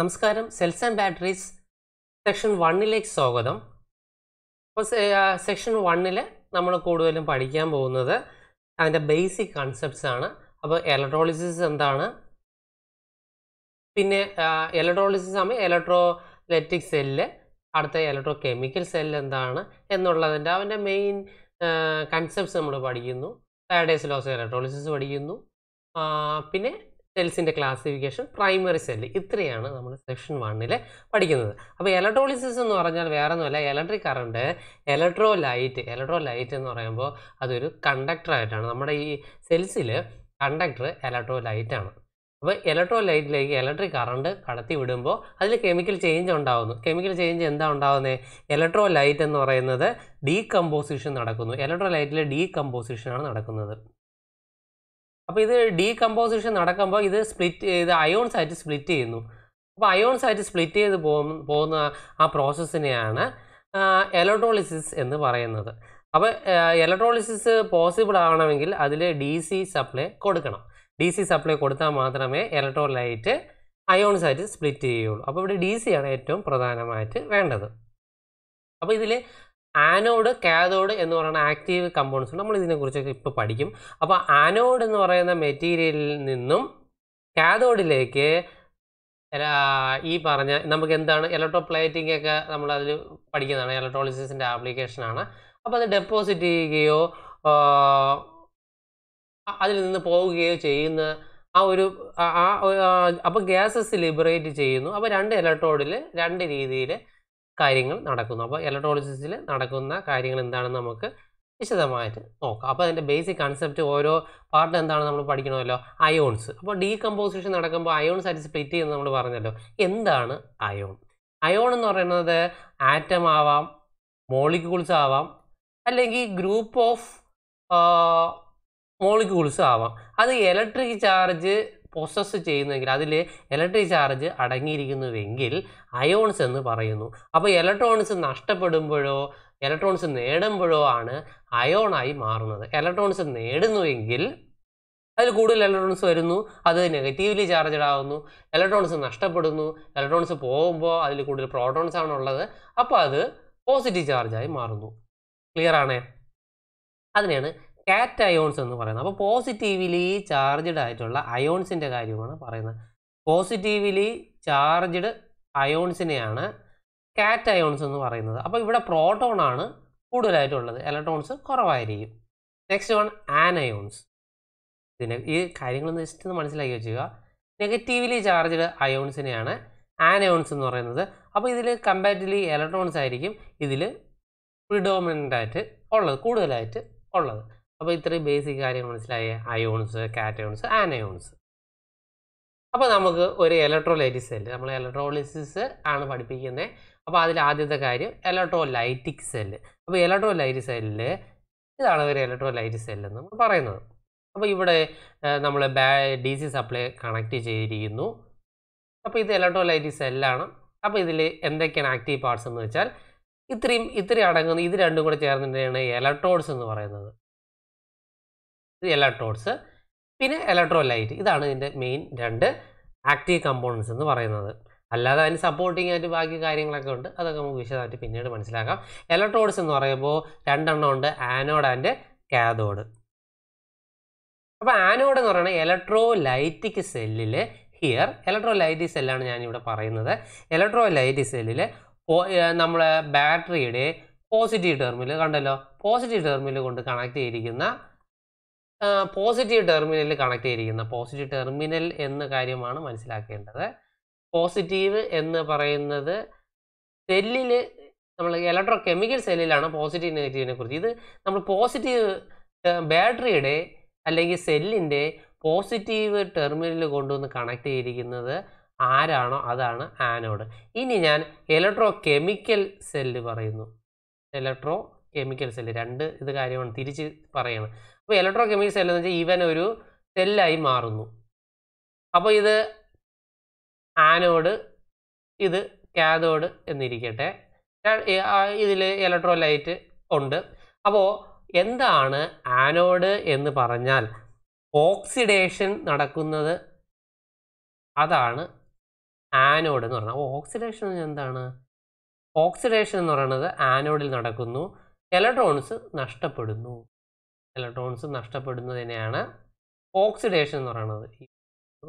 നമസ്കാരം cells and batteries section വണ്ണിലേക്ക് സ്വാഗതം അപ്പോൾ സെക്ഷൻ വണ്ണിൽ നമ്മൾ കൂടുതലും പഠിക്കാൻ പോകുന്നത് അതിൻ്റെ ബേസിക് കൺസെപ്റ്റ്സ് ആണ് അപ്പോൾ ഇലക്ട്രോളിസിസ് എന്താണ് പിന്നെ ഇലക്ട്രോളിസിസ് ആകുമ്പോൾ എലക്ട്രോലറ്റിക് സെല്ല് അടുത്ത ഇലക്ട്രോ കെമിക്കൽ സെല്ല് എന്താണ് എന്നുള്ളതിൻ്റെ അവൻ്റെ മെയിൻ കൺസെപ്റ്റ്സ് നമ്മൾ പഠിക്കുന്നു പാരഡൈസ് ലോസ് ഇലക്ട്രോളിസിസ് പഠിക്കുന്നു പിന്നെ സെൽസിൻ്റെ ക്ലാസിഫിക്കേഷൻ പ്രൈമറി സെൽ ഇത്രയാണ് നമ്മൾ സെക്ഷൻ വണ്ണിൽ പഠിക്കുന്നത് അപ്പോൾ ഇലക്ട്രോളിസിസ് എന്ന് പറഞ്ഞാൽ വേറെ ഒന്നുമല്ല electric current electrolyte electrolyte എന്ന് പറയുമ്പോൾ അതൊരു കണ്ടക്ടറായിട്ടാണ് നമ്മുടെ ഈ സെൽസിൽ കണ്ടക്ടർ ഇലക്ട്രോ ലൈറ്റാണ് അപ്പോൾ ഇലക്ട്രോ ലൈറ്റിലേക്ക് ഇലക്ട്രിക് കറണ്ട് കടത്തി വിടുമ്പോൾ അതിൽ കെമിക്കൽ ചേഞ്ച് ഉണ്ടാകുന്നു കെമിക്കൽ ചേഞ്ച് എന്താ ഉണ്ടാകുന്നത് ഇലക്ട്രോ ലൈറ്റ് എന്ന് പറയുന്നത് ഡീകമ്പോസിഷൻ നടക്കുന്നു ഇലക്ട്രോ ലൈറ്റിൽ ഡീകമ്പോസിഷനാണ് നടക്കുന്നത് അപ്പോൾ ഇത് ഡീകമ്പോസിഷൻ നടക്കുമ്പോൾ ഇത് സ്പ്ലിറ്റ് ഇത് അയോൺസ് ആയിട്ട് സ്പ്ലിറ്റ് ചെയ്യുന്നു അപ്പോൾ അയോൺസ് ആയിട്ട് സ്പ്ലിറ്റ് ചെയ്ത് പോകുന്ന ആ പ്രോസസ്സിനെയാണ് എലക്ട്രോളിസിസ് എന്ന് പറയുന്നത് അപ്പോൾ ഇലക്ട്രോളിസിസ് പോസിബിൾ ആവണമെങ്കിൽ അതിൽ ഡി സി സപ്ലൈ കൊടുക്കണം ഡി സി സപ്ലൈ കൊടുത്താൽ മാത്രമേ ഇലക്ട്രോലൈറ്റ് അയോൺസ് ആയിട്ട് സ്പ്ലിറ്റ് ചെയ്യുള്ളൂ അപ്പോൾ ഇവിടെ ഡി സിയാണ് ആണ് ഏറ്റവും പ്രധാനമായിട്ട് വേണ്ടത് അപ്പോൾ ഇതിൽ ആനോഡ് കാഥോഡ് എന്ന് പറയുന്ന ആക്റ്റീവ് കമ്പൗണ്ട്സ് നമ്മൾ ഇതിനെക്കുറിച്ചൊക്കെ ഇപ്പോൾ പഠിക്കും അപ്പോൾ ആനോഡ് എന്ന് പറയുന്ന മെറ്റീരിയലിൽ നിന്നും കാഥോഡിലേക്ക് ഈ പറഞ്ഞ നമുക്ക് എന്താണ് ഇലക്ട്രോ പ്ലേറ്റിംഗ് ഒക്കെ നമ്മൾ അതിൽ പഠിക്കുന്നതാണ് ഇലക്ട്രോളിസിൻ്റെ ആപ്ലിക്കേഷനാണ് അപ്പോൾ അത് ഡെപ്പോസിറ്റ് ചെയ്യുകയോ അതിൽ നിന്ന് പോവുകയോ ചെയ്യുന്ന ആ ഒരു ആ അപ്പോൾ ഗ്യാസസ് ലിബറേറ്റ് ചെയ്യുന്നു അപ്പോൾ രണ്ട് ഇലക്ട്രോഡിൽ രണ്ട് രീതിയിൽ കാര്യങ്ങൾ നടക്കുന്നു അപ്പോൾ ഇലക്ട്രോളിസിസിൽ നടക്കുന്ന കാര്യങ്ങൾ എന്താണെന്ന് നമുക്ക് വിശദമായിട്ട് നോക്കാം അപ്പോൾ അതിൻ്റെ ബേസിക് കൺസെപ്റ്റ് ഓരോ പാർട്ട് എന്താണ് നമ്മൾ പഠിക്കണമല്ലോ അയോൺസ് അപ്പോൾ ഡീകമ്പോസിഷൻ നടക്കുമ്പോൾ അയോൺസ് ആയിട്ട് സ്പ്ലിറ്റ് ചെയ്യുന്നത് നമ്മൾ പറഞ്ഞല്ലോ എന്താണ് അയോൺ അയോൺ എന്ന് പറയുന്നത് ആറ്റം ആവാം മോളിക്യൂൾസ് ആവാം അല്ലെങ്കിൽ ഗ്രൂപ്പ് ഓഫ് മോളിക്യൂൾസ് ആവാം അത് ഇലക്ട്രിക് ചാർജ് പ്രോസസ്സ് ചെയ്യുന്നെങ്കിൽ അതിൽ ഇലക്ട്രിക് ചാർജ് അടങ്ങിയിരിക്കുന്നുവെങ്കിൽ അയോൺസ് എന്ന് പറയുന്നു അപ്പോൾ ഇലക്ട്രോൺസ് നഷ്ടപ്പെടുമ്പോഴോ ഇലക്ട്രോൺസ് നേടുമ്പോഴോ ആണ് അയോണായി മാറുന്നത് ഇലക്ട്രോൺസ് നേടുന്നുവെങ്കിൽ അതിൽ കൂടുതൽ ഇലക്ട്രോൺസ് വരുന്നു അത് നെഗറ്റീവ്ലി ചാർജഡ് ആവുന്നു ഇലക്ട്രോൺസ് നഷ്ടപ്പെടുന്നു ഇലക്ട്രോൺസ് പോകുമ്പോൾ അതിൽ കൂടുതൽ പ്രോട്ടോൺസ് ആണുള്ളത് അപ്പോൾ അത് പോസിറ്റീവ് ചാർജായി മാറുന്നു ക്ലിയർ ആണേ അതിനെയാണ് കാറ്റ് അയോൺസ് എന്ന് പറയുന്നത് അപ്പോൾ പോസിറ്റീവ്ലി ചാർജ്ഡ് ആയിട്ടുള്ള അയോൺസിൻ്റെ കാര്യമാണ് പറയുന്നത് പോസിറ്റീവ്ലി ചാർജ്ഡ് അയോൺസിനെയാണ് കാറ്റ് അയോൺസ് എന്ന് പറയുന്നത് അപ്പോൾ ഇവിടെ പ്രോട്ടോൺ ആണ് കൂടുതലായിട്ടുള്ളത് ഇലക്ട്രോൺസ് കുറവായിരിക്കും നെക്സ്റ്റ് വൺ ആനയോൺസ് ഇതിനെ ഈ കാര്യങ്ങളൊന്ന് ജസ്റ്റ് ഒന്ന് മനസ്സിലാക്കി വെച്ചുക നെഗറ്റീവ്ലി ചാർജ്ഡ് അയോൺസിനെയാണ് ആനയോൺസ് എന്ന് പറയുന്നത് അപ്പോൾ ഇതിൽ കമ്പാരിറ്റീവ്ലി ഇലക്ട്രോൺസ് ആയിരിക്കും ഇതിൽ പ്രിഡോമിനൻ്റ് ആയിട്ട് ഉള്ളത് കൂടുതലായിട്ട് ഉള്ളത് അപ്പോൾ ഇത്രയും ബേസിക് കാര്യങ്ങൾ മനസ്സിലായ അയോൺസ് കാറ്റയോൺസ് ആനയോൺസ് അപ്പോൾ നമുക്ക് ഒരു ഇലക്ട്രോലൈറ്റിക് സെല്ല് നമ്മൾ ഇലക്ട്രോളിസിസ് ആണ് പഠിപ്പിക്കുന്നത് അപ്പോൾ അതിൽ ആദ്യത്തെ കാര്യം ഇലക്ട്രോലൈറ്റിക് സെല്ല് അപ്പോൾ ഇലക്ട്രോലൈറ്റിക് സെല്ല് ഇതാണ് ഒരു ഇലക്ട്രോലൈറ്റിക് സെല്ല് എന്ന് നമ്മൾ പറയുന്നത് അപ്പോൾ ഇവിടെ നമ്മൾ ബാ ഡി സി സപ്ലൈ കണക്ട് ചെയ്തിരിക്കുന്നു അപ്പോൾ ഇത് ഇലക്ട്രോലൈറ്റിക് സെല്ലാണ് അപ്പോൾ ഇതിൽ എന്തൊക്കെയാണ് ആക്റ്റീവ് പാർട്സ് എന്ന് വെച്ചാൽ ഇത്രയും ഇത്രയും അടങ്ങുന്ന ഇത് രണ്ടും കൂടെ ചേർന്നിട്ടാണ് ഇലക്ട്രോഡ്സ് എന്ന് പറയുന്നത് ഇത് എലക്ട്രോഡ്സ് പിന്നെ ഇലക്ട്രോലൈറ്റ് ഇതാണ് ഇതിൻ്റെ മെയിൻ രണ്ട് ആക്റ്റീവ് കമ്പോണൻസ് എന്ന് പറയുന്നത് അല്ലാതെ അതിന് സപ്പോർട്ടിങ് ആയിട്ട് ബാക്കി കാര്യങ്ങളൊക്കെ ഉണ്ട് അതൊക്കെ നമുക്ക് വിശദമായിട്ട് പിന്നീട് മനസ്സിലാക്കാം ഇലക്ട്രോഡ്സ് എന്ന് പറയുമ്പോൾ രണ്ടെണ്ണം ഉണ്ട് ആനോഡ് ആൻഡ് കാതോഡ് അപ്പോൾ ആനോഡ് എന്ന് പറയുന്നത് ഇലക്ട്രോലൈറ്റിക് സെല്ലിൽ ഹിയർ ഇലക്ട്രോലൈറ്റിക് സെല്ലാണ് ഞാനിവിടെ പറയുന്നത് ഇലക്ട്രോലൈറ്റിക് സെല്ലിൽ നമ്മളെ ബാറ്ററിയുടെ പോസിറ്റീവ് ടെർമിൽ കണ്ടല്ലോ പോസിറ്റീവ് ടെർമിൽ കൊണ്ട് കണക്ട് ചെയ്തിരിക്കുന്ന പോസിറ്റീവ് ടെർമിനലിൽ കണക്ട് ചെയ്തിരിക്കുന്ന പോസിറ്റീവ് ടെർമിനൽ എന്ന കാര്യമാണ് മനസ്സിലാക്കേണ്ടത് പോസിറ്റീവ് എന്ന് പറയുന്നത് സെല്ലിൽ നമ്മൾ ഇലക്ട്രോ കെമിക്കൽ സെല്ലിലാണ് പോസിറ്റീവ് നെഗറ്റീവിനെ കുറിച്ച് ഇത് നമ്മൾ പോസിറ്റീവ് ബാറ്ററിയുടെ അല്ലെങ്കിൽ സെല്ലിൻ്റെ പോസിറ്റീവ് ടെർമിനലിൽ കൊണ്ടുവന്ന് കണക്ട് ചെയ്തിരിക്കുന്നത് ആരാണോ അതാണ് ആനോഡ് ഇനി ഞാൻ ഇലക്ട്രോ കെമിക്കൽ സെല്ല് പറയുന്നു ഇലക്ട്രോ കെമിക്കൽ സെല്ല് രണ്ട് ഇത് കാര്യമാണ് തിരിച്ച് പറയണം അപ്പോൾ ഇലക്ട്രോ കെമിക്കൽ സെല്ല് എന്ന് വെച്ചാൽ ഇവൻ ഒരു സെല്ലായി മാറുന്നു അപ്പോൾ ഇത് ആനോഡ് ഇത് കാഥോഡ് എന്നിരിക്കട്ടെ ഇതിൽ ഇലക്ട്രോലൈറ്റ് ഉണ്ട് അപ്പോൾ എന്താണ് ആനോഡ് എന്ന് പറഞ്ഞാൽ ഓക്സിഡേഷൻ നടക്കുന്നത് അതാണ് ആനോഡ് എന്ന് പറഞ്ഞാൽ ഓക്സിഡേഷൻ എന്താണ് ഓക്സിഡേഷൻ എന്ന് പറയുന്നത് ആനോഡിൽ നടക്കുന്നു ഇലക്ട്രോൺസ് നഷ്ടപ്പെടുന്നു ഇലക്ട്രോൺസ് നഷ്ടപ്പെടുന്നതിനെയാണ് ഓക്സിഡേഷൻ എന്ന് പറയുന്നത്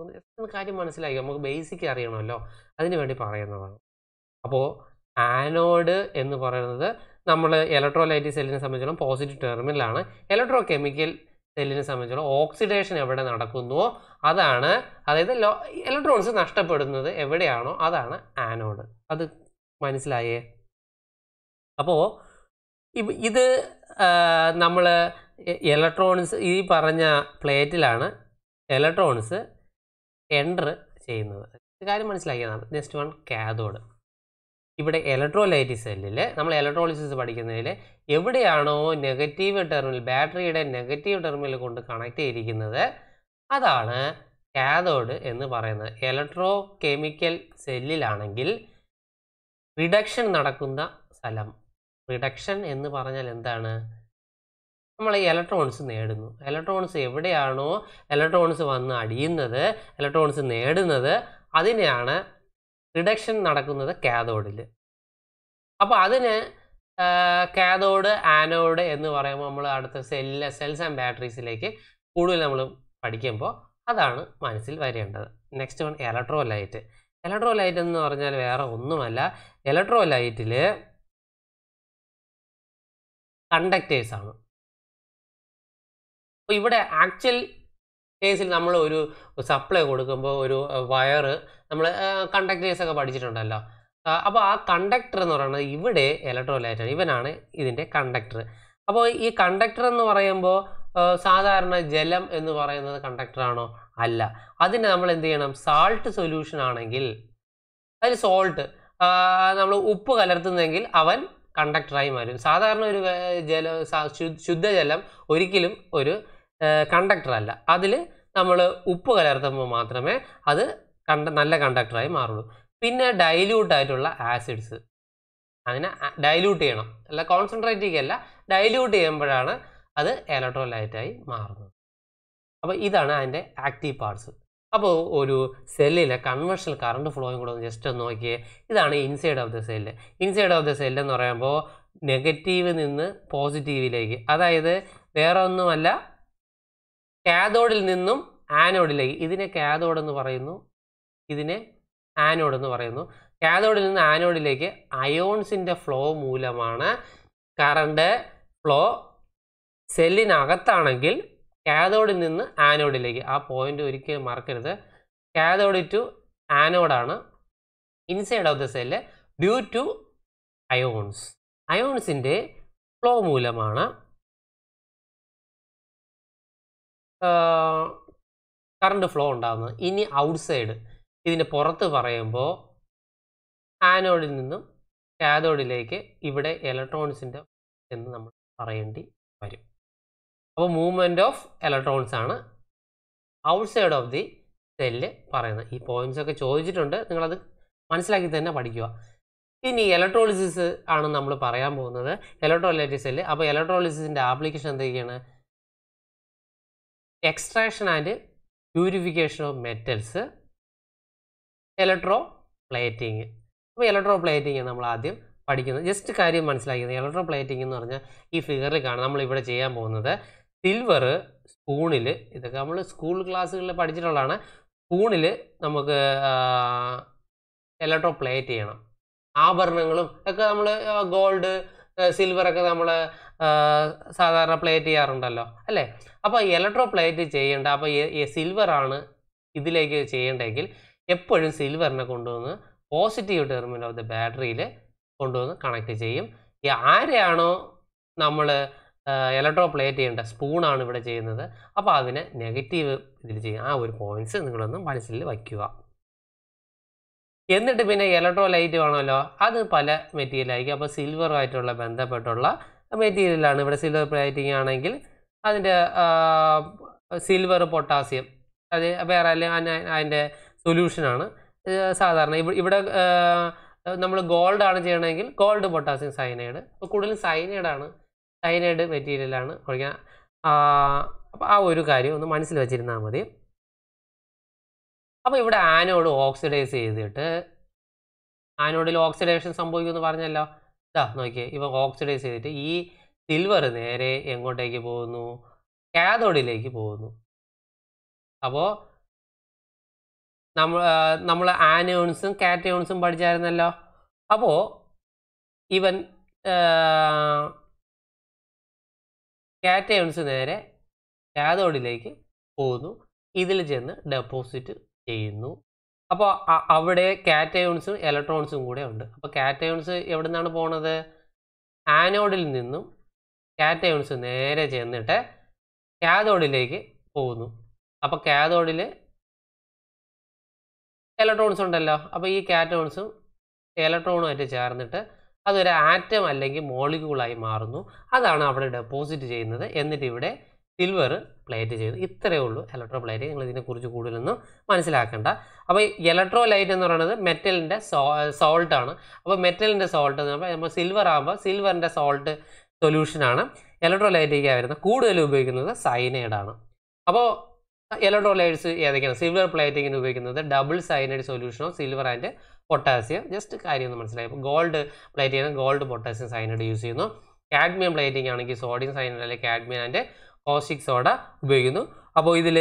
ഒന്ന് കാര്യം മനസ്സിലാക്കി നമുക്ക് ബേസിക് അറിയണമല്ലോ അതിന് വേണ്ടി പറയുന്നതാണ് അപ്പോൾ ആനോഡ് എന്ന് പറയുന്നത് നമ്മൾ ഇലക്ട്രോലൈറ്റിക് സെല്ലിനെ സംബന്ധിച്ചോളം പോസിറ്റീവ് ടെർമിനലാണ് ഇലക്ട്രോ കെമിക്കൽ സെല്ലിനെ സംബന്ധിച്ചോളം ഓക്സിഡേഷൻ എവിടെ നടക്കുന്നുവോ അതാണ് അതായത് ഇലക്ട്രോൺസ് നഷ്ടപ്പെടുന്നത് എവിടെയാണോ അതാണ് ആനോഡ് അത് മനസ്സിലായേ അപ്പോൾ ഇത് നമ്മൾ ഇലക്ട്രോൺസ് ഈ പറഞ്ഞ പ്ലേറ്റിലാണ് ഇലക്ട്രോൺസ് എൻ്റർ ചെയ്യുന്നത് കാര്യം നമ്മൾ നെക്സ്റ്റ് വൺ കാതോഡ് ഇവിടെ ഇലക്ട്രോലൈറ്റ് സെല്ലിൽ നമ്മൾ ഇലക്ട്രോളിസിസ് പഠിക്കുന്നതിൽ എവിടെയാണോ നെഗറ്റീവ് ടെർമിനൽ ബാറ്ററിയുടെ നെഗറ്റീവ് ടെർമിനൽ കൊണ്ട് കണക്ട് ചെയ്തിരിക്കുന്നത് അതാണ് കാതോഡ് എന്ന് പറയുന്നത് ഇലക്ട്രോ കെമിക്കൽ സെല്ലിലാണെങ്കിൽ റിഡക്ഷൻ നടക്കുന്ന സ്ഥലം റിഡക്ഷൻ എന്ന് പറഞ്ഞാൽ എന്താണ് നമ്മൾ ഈ ഇലക്ട്രോൺസ് നേടുന്നു ഇലക്ട്രോൺസ് എവിടെയാണോ ഇലക്ട്രോൺസ് വന്ന് അടിയുന്നത് ഇലക്ട്രോൺസ് നേടുന്നത് അതിനെയാണ് റിഡക്ഷൻ നടക്കുന്നത് കാതോഡിൽ അപ്പോൾ അതിന് കാതോഡ് ആനോഡ് എന്ന് പറയുമ്പോൾ നമ്മൾ അടുത്ത സെല്ല സെൽസ് ആൻഡ് ബാറ്ററീസിലേക്ക് കൂടുതൽ നമ്മൾ പഠിക്കുമ്പോൾ അതാണ് മനസ്സിൽ വരേണ്ടത് നെക്സ്റ്റ് വൺ ഇലക്ട്രോലൈറ്റ് ഇലക്ട്രോലൈറ്റ് എന്ന് പറഞ്ഞാൽ വേറെ ഒന്നുമല്ല ഇലക്ട്രോലൈറ്റിൽ കണ്ടക്റ്റേഴ്സാണ് അപ്പോൾ ഇവിടെ ആക്ച്വൽ കേസിൽ നമ്മൾ ഒരു സപ്ലൈ കൊടുക്കുമ്പോൾ ഒരു വയർ നമ്മൾ കണ്ടക്ടേഴ്സൊക്കെ പഠിച്ചിട്ടുണ്ടല്ലോ അപ്പോൾ ആ കണ്ടക്ടർ എന്ന് പറയുന്നത് ഇവിടെ ഇലക്ട്രോലൈറ്റാണ് ഇവനാണ് ഇതിൻ്റെ കണ്ടക്ടർ അപ്പോൾ ഈ കണ്ടക്ടർ എന്ന് പറയുമ്പോൾ സാധാരണ ജലം എന്ന് പറയുന്നത് കണ്ടക്ടറാണോ അല്ല അതിനെ നമ്മൾ എന്ത് ചെയ്യണം സാൾട്ട് സൊല്യൂഷൻ ആണെങ്കിൽ അതിൽ സോൾട്ട് നമ്മൾ ഉപ്പ് കലർത്തുന്നെങ്കിൽ അവൻ കണ്ടക്ടറായി മാറും സാധാരണ ഒരു ജലം ശുദ്ധജലം ഒരിക്കലും ഒരു കണ്ടക്ടർ അല്ല അതിൽ നമ്മൾ ഉപ്പ് കലർത്തുമ്പോൾ മാത്രമേ അത് കണ്ട നല്ല കണ്ടക്ടറായി മാറുള്ളൂ പിന്നെ ഡൈല്യൂട്ട് ആയിട്ടുള്ള ആസിഡ്സ് അതിനെ ഡൈല്യൂട്ട് ചെയ്യണം അല്ല കോൺസെൻട്രേറ്റ് ചെയ്യല്ല ഡൈല്യൂട്ട് ചെയ്യുമ്പോഴാണ് അത് ഇലക്ട്രോലൈറ്റായി മാറുന്നത് അപ്പോൾ ഇതാണ് അതിൻ്റെ ആക്റ്റീവ് പാർട്സ് അപ്പോൾ ഒരു സെല്ലിലെ കൺവെർഷൽ കറണ്ട് ഫ്ലോയും കൂടെ ഒന്ന് ജസ്റ്റ് ഒന്ന് നോക്കിയേ ഇതാണ് inside of the cell inside of the cell എന്ന് പറയുമ്പോൾ നെഗറ്റീവ് നിന്ന് പോസിറ്റീവിലേക്ക് അതായത് വേറെ ഒന്നുമല്ല കാതോഡിൽ നിന്നും ആനോഡിലേക്ക് ഇതിനെ കാതോഡ് എന്ന് പറയുന്നു ഇതിനെ ആനോഡ് എന്ന് പറയുന്നു കാതോഡിൽ നിന്ന് ആനോഡിലേക്ക് അയോൺസിൻ്റെ ഫ്ലോ മൂലമാണ് കറണ്ട് ഫ്ലോ സെല്ലിനകത്താണെങ്കിൽ കാതോഡിൽ നിന്ന് ആനോഡിലേക്ക് ആ പോയിന്റ് ഒരിക്കലും മറക്കരുത് കാതോഡ് ടു ആനോഡാണ് inside of the cell due to ions അയോൺസിൻ്റെ ഫ്ലോ മൂലമാണ് കറണ്ട് ഫ്ലോ ഉണ്ടാകുന്നത് ഇനി ഔട്ട്സൈഡ് ഇതിൻ്റെ പുറത്ത് പറയുമ്പോൾ ആനോഡിൽ നിന്നും കാഥോഡിലേക്ക് ഇവിടെ ഇലക്ട്രോൺസിൻ്റെ എന്ന് നമ്മൾ പറയേണ്ടി വരും അപ്പോൾ മൂവ്മെൻറ്റ് ഓഫ് ഇലക്ട്രോൺസ് ആണ് ഔട്ട്സൈഡ് ഓഫ് ദി സെല്ല് പറയുന്നത് ഈ പോയിന്റ്സ് ഒക്കെ ചോദിച്ചിട്ടുണ്ട് നിങ്ങളത് മനസ്സിലാക്കി തന്നെ പഠിക്കുക ഇനി ഇലക്ട്രോളിസിസ് ആണ് നമ്മൾ പറയാൻ പോകുന്നത് ഇലക്ട്രോലൈറ്റിക് സെല്ല് അപ്പോൾ ഇലക്ട്രോളിസിൻ്റെ ആപ്ലിക്കേഷൻ എന്തൊക്കെയാണ് extraction and purification of metals electroplating അപ്പോൾ ഇലക്ട്രോ പ്ലേറ്റിങ് നമ്മൾ ആദ്യം പഠിക്കുന്നത് ജസ്റ്റ് കാര്യം മനസ്സിലാക്കിയത് ഇലക്ട്രോ പ്ലേറ്റിംഗ് എന്ന് പറഞ്ഞാൽ ഈ ഫിഗറിൽ കാണാം നമ്മളിവിടെ ചെയ്യാൻ പോകുന്നത് സിൽവർ സ്പൂണിൽ ഇതൊക്കെ നമ്മൾ സ്കൂൾ ക്ലാസ്സുകളിൽ പഠിച്ചിട്ടുള്ളതാണ് സ്പൂണിൽ നമുക്ക് ഇലക്ട്രോ പ്ലേറ്റ് ചെയ്യണം ആഭരണങ്ങളും ഒക്കെ നമ്മൾ ഗോൾഡ് സിൽവറൊക്കെ നമ്മൾ സാധാരണ പ്ലേറ്റ് ചെയ്യാറുണ്ടല്ലോ അല്ലേ അപ്പോൾ ഇലക്ട്രോ പ്ലേറ്റ് ചെയ്യേണ്ട അപ്പോൾ സിൽവറാണ് ഇതിലേക്ക് ചെയ്യേണ്ടെങ്കിൽ എപ്പോഴും സിൽവറിനെ കൊണ്ടുവന്ന് പോസിറ്റീവ് ടെർമിനൽ ഓഫ് ദ ബാറ്ററിയിൽ കൊണ്ടുവന്ന് കണക്ട് ചെയ്യും ഈ ആരെയാണോ നമ്മൾ ഇലക്ട്രോ പ്ലേറ്റ് ചെയ്യേണ്ട സ്പൂണാണ് ഇവിടെ ചെയ്യുന്നത് അപ്പോൾ അതിനെ നെഗറ്റീവ് ഇതിൽ ചെയ്യും ആ ഒരു പോയിന്റ്സ് നിങ്ങളൊന്ന് മനസ്സിൽ വയ്ക്കുക എന്നിട്ട് പിന്നെ ഇലക്ട്രോ ലൈറ്റ് വേണമല്ലോ അത് പല മെറ്റീരിയലായിരിക്കും അപ്പോൾ സിൽവറുമായിട്ടുള്ള ബന്ധപ്പെട്ടുള്ള മെറ്റീരിയലാണ് ഇവിടെ സിൽവർ പ്ലേറ്റിംഗ് ആണെങ്കിൽ അതിൻ്റെ സിൽവർ പൊട്ടാസ്യം അത് വേറെ അല്ലെങ്കിൽ അതിൻ്റെ സൊല്യൂഷനാണ് സാധാരണ ഇവിടെ നമ്മൾ ഗോൾഡാണ് ചെയ്യണമെങ്കിൽ ഗോൾഡ് പൊട്ടാസ്യം സൈനൈഡ് അപ്പോൾ കൂടുതലും സൈനൈഡാണ് സൈനൈഡ് മെറ്റീരിയലാണ് കുഴിക്കാൻ അപ്പോൾ ആ ഒരു കാര്യം ഒന്ന് മനസ്സിൽ വെച്ചിരുന്നാൽ മതി അപ്പോൾ ഇവിടെ ആനോഡ് ഓക്സിഡൈസ് ചെയ്തിട്ട് ആനോഡിൽ ഓക്സിഡേഷൻ സംഭവിക്കുമെന്ന് പറഞ്ഞല്ലോ ഇതാ നോക്കിയേ ഇവ ഓക്സിഡൈസ് ചെയ്തിട്ട് ഈ സിൽവർ നേരെ എങ്ങോട്ടേക്ക് പോകുന്നു കാഥോഡിലേക്ക് പോകുന്നു അപ്പോൾ നമ്മൾ നമ്മൾ ആനയോൺസും കാറ്റയോൺസും പഠിച്ചായിരുന്നല്ലോ അപ്പോൾ ഇവൻ കാറ്റയോൺസ് നേരെ കാഥോഡിലേക്ക് പോകുന്നു ഇതിൽ ചെന്ന് ഡെപ്പോസിറ്റ് ചെയ്യുന്നു അപ്പോൾ അവിടെ കാറ്റയോൺസും ഇലക്ട്രോൺസും കൂടെ ഉണ്ട് അപ്പോൾ കാറ്റയോൺസ് എവിടെ നിന്നാണ് പോണത് ആനോഡിൽ നിന്നും കാറ്റയോൺസ് നേരെ ചെന്നിട്ട് കാതോഡിലേക്ക് പോകുന്നു അപ്പോൾ കാതോഡിൽ ഇലക്ട്രോൺസ് ഉണ്ടല്ലോ അപ്പോൾ ഈ കാറ്റയോൺസും ഇലക്ട്രോണുമായിട്ട് ചേർന്നിട്ട് അതൊരു ആറ്റം അല്ലെങ്കിൽ മോളിക്കുകളായി മാറുന്നു അതാണ് അവിടെ ഡെപ്പോസിറ്റ് ചെയ്യുന്നത് എന്നിട്ട് ഇവിടെ സിൽവർ പ്ലേറ്റ് ചെയ്തു ഇത്രയേ ഉള്ളൂ ഇലക്ട്രോ പ്ലേറ്റ് നിങ്ങൾ ഇതിനെക്കുറിച്ച് കൂടുതലൊന്നും മനസ്സിലാക്കേണ്ട അപ്പോൾ ഇലക്ട്രോ ലൈറ്റ് എന്ന് പറയുന്നത് മെറ്റലിൻ്റെ സോൾട്ട് ആണ് അപ്പോൾ മെറ്റലിൻ്റെ സോൾട്ട് എന്ന് പറയുമ്പോൾ നമ്മൾ സിൽവർ ആകുമ്പോൾ സിൽവറിൻ്റെ സോൾട്ട് സൊല്യൂഷനാണ് ഇലക്ട്രോ ലൈറ്റിലേക്ക് വരുന്നത് കൂടുതൽ ഉപയോഗിക്കുന്നത് സൈനൈഡാണ് അപ്പോൾ ഇലക്ട്രോ ലൈറ്റ്സ് ഏതൊക്കെയാണ് സിൽവർ പ്ലേറ്റിങ്ങിന് ഉപയോഗിക്കുന്നത് ഡബിൾ സൈനൈഡ് സൊല്യൂഷനോ സിൽവർ ആൻഡ് പൊട്ടാസ്യം ജസ്റ്റ് കാര്യം ഒന്ന് മനസ്സിലായി ഇപ്പോൾ ഗോൾഡ് പ്ലേറ്റ് ചെയ്യുന്നത് ഗോൾഡ് പൊട്ടാസ്യം സൈനൈഡ് യൂസ് ചെയ്യുന്നു കാഡ്മിയം പ്ലേറ്റിംഗ് ആണെങ്കിൽ സോഡിയം സൈനൈഡ് അല്ലെങ്കിൽ കാഡ്മിയം ആൻഡ് കോസ്റ്റിക് സോഡ ഉപയോഗിക്കുന്നു അപ്പോൾ ഇതിൽ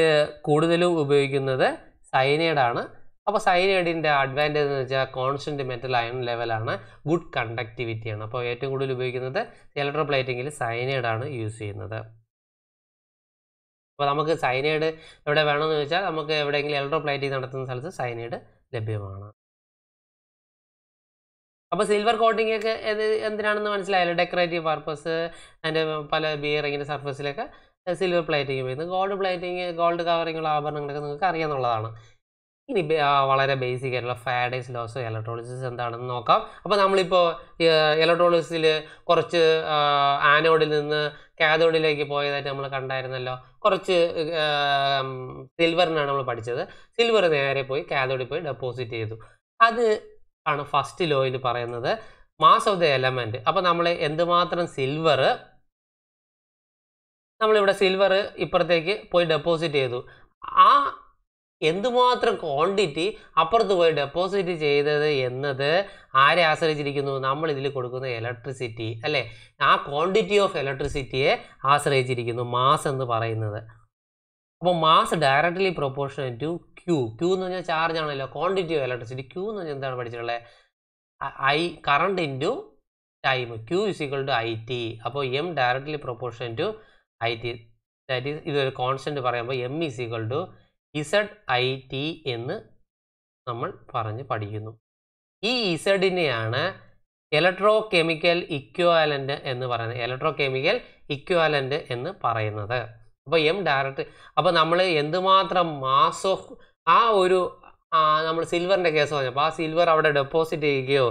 കൂടുതലും ഉപയോഗിക്കുന്നത് സൈനൈഡാണ് അപ്പോൾ സൈനൈഡിൻ്റെ അഡ്വാൻറ്റേജ് എന്ന് വെച്ചാൽ കോൺസ്റ്റൻറ്റ് മെറ്റൽ അയൺ ലെവലാണ് ഗുഡ് കണ്ടക്ടിവിറ്റിയാണ് അപ്പോൾ ഏറ്റവും കൂടുതൽ ഉപയോഗിക്കുന്നത് പ്ലേറ്റിങ്ങിൽ സൈനൈഡാണ് യൂസ് ചെയ്യുന്നത് അപ്പോൾ നമുക്ക് സൈനൈഡ് എവിടെ വേണമെന്ന് വെച്ചാൽ നമുക്ക് എവിടെയെങ്കിലും പ്ലേറ്റിംഗ് നടത്തുന്ന സ്ഥലത്ത് സൈനൈഡ് ലഭ്യമാണ് അപ്പോൾ സിൽവർ കോട്ടിംഗ് ഒക്കെ എന്തിനാണെന്ന് മനസ്സിലായല്ലോ ഡെക്കറേറ്റീവ് പർപ്പസ് അതിൻ്റെ പല ബിയറിങ്ങിൻ്റെ സർഫസിലൊക്കെ സിൽവർ പ്ലേറ്റിംഗ് വരുന്നത് ഗോൾഡ് പ്ലേറ്റിംഗ് ഗോൾഡ് കവറിങ്ങുള്ള ആഭരണങ്ങളൊക്കെ നിങ്ങൾക്ക് അറിയാമെന്നുള്ളതാണ് ഇനി വളരെ ബേസിക് ആയിട്ടുള്ള ഫാഡേസ് ലോസ് ഇലക്ട്രോളിസിസ് എന്താണെന്ന് നോക്കാം അപ്പോൾ നമ്മളിപ്പോൾ ഇലക്ട്രോളിസിൽ കുറച്ച് ആനോഡിൽ നിന്ന് കാഥോഡിലേക്ക് പോയതായിട്ട് നമ്മൾ കണ്ടായിരുന്നല്ലോ കുറച്ച് സിൽവറിനാണ് നമ്മൾ പഠിച്ചത് സിൽവർ നേരെ പോയി കാഥോഡിൽ പോയി ഡെപ്പോസിറ്റ് ചെയ്തു അത് ആണ് ഫസ്റ്റ് ലോയിൽ പറയുന്നത് മാസ് ഓഫ് ദ എലമെൻറ്റ് അപ്പോൾ നമ്മൾ എന്തുമാത്രം സിൽവർ നമ്മളിവിടെ സിൽവർ ഇപ്പുറത്തേക്ക് പോയി ഡെപ്പോസിറ്റ് ചെയ്തു ആ എന്തുമാത്രം ക്വാണ്ടിറ്റി അപ്പുറത്ത് പോയി ഡെപ്പോസിറ്റ് ചെയ്തത് എന്നത് ആരെ ആശ്രയിച്ചിരിക്കുന്നു നമ്മൾ ഇതിൽ കൊടുക്കുന്ന ഇലക്ട്രിസിറ്റി അല്ലേ ആ ക്വാണ്ടിറ്റി ഓഫ് ഇലക്ട്രിസിറ്റിയെ ആശ്രയിച്ചിരിക്കുന്നു മാസ് എന്ന് പറയുന്നത് അപ്പോൾ mass directly proportion to Q Q എന്ന് പറഞ്ഞാൽ ചാർജ് ആണല്ലോ ക്വാണ്ടിറ്റി ഓഫ് ഇലക്ട്രിസിറ്റി ക്യൂ എന്ന് പറഞ്ഞാൽ എന്താണ് പഠിച്ചിട്ടുള്ളത് I current into time Q is equal to I T അപ്പോൾ M directly proportion to I T ഇതൊരു കോൺസ്റ്റൻ്റ് പറയുമ്പോൾ M is equal to Z I T എന്ന് നമ്മൾ പറഞ്ഞ് പഠിക്കുന്നു ഈ ഇസഡിനെയാണ് ഇലക്ട്രോ കെമിക്കൽ ഇക്വാലൻ്റ് എന്ന് പറയുന്നത് ഇലക്ട്രോ കെമിക്കൽ ഇക്വാലൻ്റ് എന്ന് പറയുന്നത് അപ്പോൾ എം ഡയറക്റ്റ് അപ്പോൾ നമ്മൾ എന്തുമാത്രം മാസ് ഓഫ് ആ ഒരു നമ്മൾ സിൽവറിൻ്റെ കേസ് പറഞ്ഞപ്പോൾ ആ സിൽവർ അവിടെ ഡെപ്പോസിറ്റ് ചെയ്യുകയോ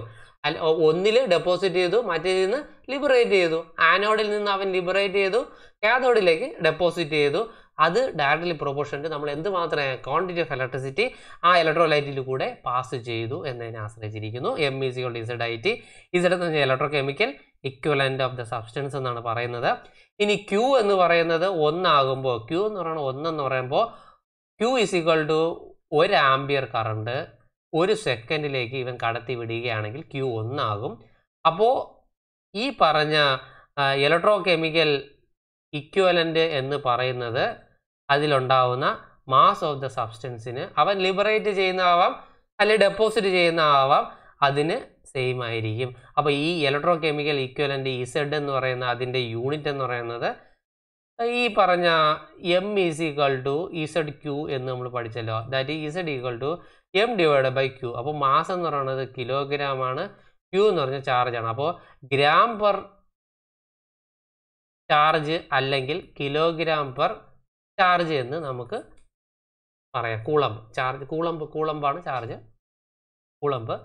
അല്ല ഒന്നിൽ ഡെപ്പോസിറ്റ് ചെയ്തു മറ്റേതിൽ നിന്ന് ലിബറേറ്റ് ചെയ്തു ആനോഡിൽ നിന്ന് അവൻ ലിബറേറ്റ് ചെയ്തു കാഥോഡിലേക്ക് ഡെപ്പോസിറ്റ് ചെയ്തു അത് ഡയറക്റ്റ്ലി പ്രൊപ്പോർഷൻ നമ്മൾ എന്തുമാത്രം ക്വാണ്ടിറ്റി ഓഫ് ഇലക്ട്രിസിറ്റി ആ ഇലക്ട്രോലൈറ്റിൽ കൂടെ പാസ് ചെയ്തു എന്നതിനെ ആശ്രയിച്ചിരിക്കുന്നു എം ഇ സികളുടെ ഇസഡ് ഐ ടി ഇസഡ് എന്ന് പറഞ്ഞാൽ electrochemical equivalent of the substance എന്നാണ് പറയുന്നത് ഇനി ക്യൂ എന്ന് പറയുന്നത് ഒന്നാകുമ്പോൾ ക്യൂ എന്ന് പറയുന്നത് ഒന്നെന്ന് പറയുമ്പോൾ ക്യൂ ഇസ് ഈക്വൽ ടു ഒരു ആംബിയർ കറണ്ട് ഒരു സെക്കൻഡിലേക്ക് ഇവൻ കടത്തി വിടുകയാണെങ്കിൽ ക്യൂ ഒന്നാകും അപ്പോൾ ഈ പറഞ്ഞ ഇലക്ട്രോ കെമിക്കൽ ഇക്വലൻ്റ് എന്ന് പറയുന്നത് അതിലുണ്ടാവുന്ന മാസ് ഓഫ് ദ സബ്സ്റ്റൻസിന് അവൻ ലിബറേറ്റ് ചെയ്യുന്ന ആവാം അല്ലെങ്കിൽ ഡെപ്പോസിറ്റ് ചെയ്യുന്ന ആവാം അതിന് സെയിം ആയിരിക്കും അപ്പോൾ ഈ ഇലക്ട്രോ കെമിക്കൽ ഇക്വലൻ്റ് ഇസെഡ് എന്ന് പറയുന്ന അതിൻ്റെ യൂണിറ്റ് എന്ന് പറയുന്നത് ഈ പറഞ്ഞ M is equal to Z Q എന്ന് നമ്മൾ പഠിച്ചല്ലോ that Z equal to M divide by Q അപ്പോൾ മാസം എന്ന് പറയുന്നത് കിലോഗ്രാം ആണ് ക്യൂ എന്ന് പറഞ്ഞ ചാർജ് ആണ് അപ്പോൾ ഗ്രാം പെർ ചാർജ് അല്ലെങ്കിൽ കിലോഗ്രാം പെർ ചാർജ് എന്ന് നമുക്ക് പറയാം കൂളംബ് ചാർജ് കൂളംബ് കൂളംബാണ് ചാർജ് കൂളംബ്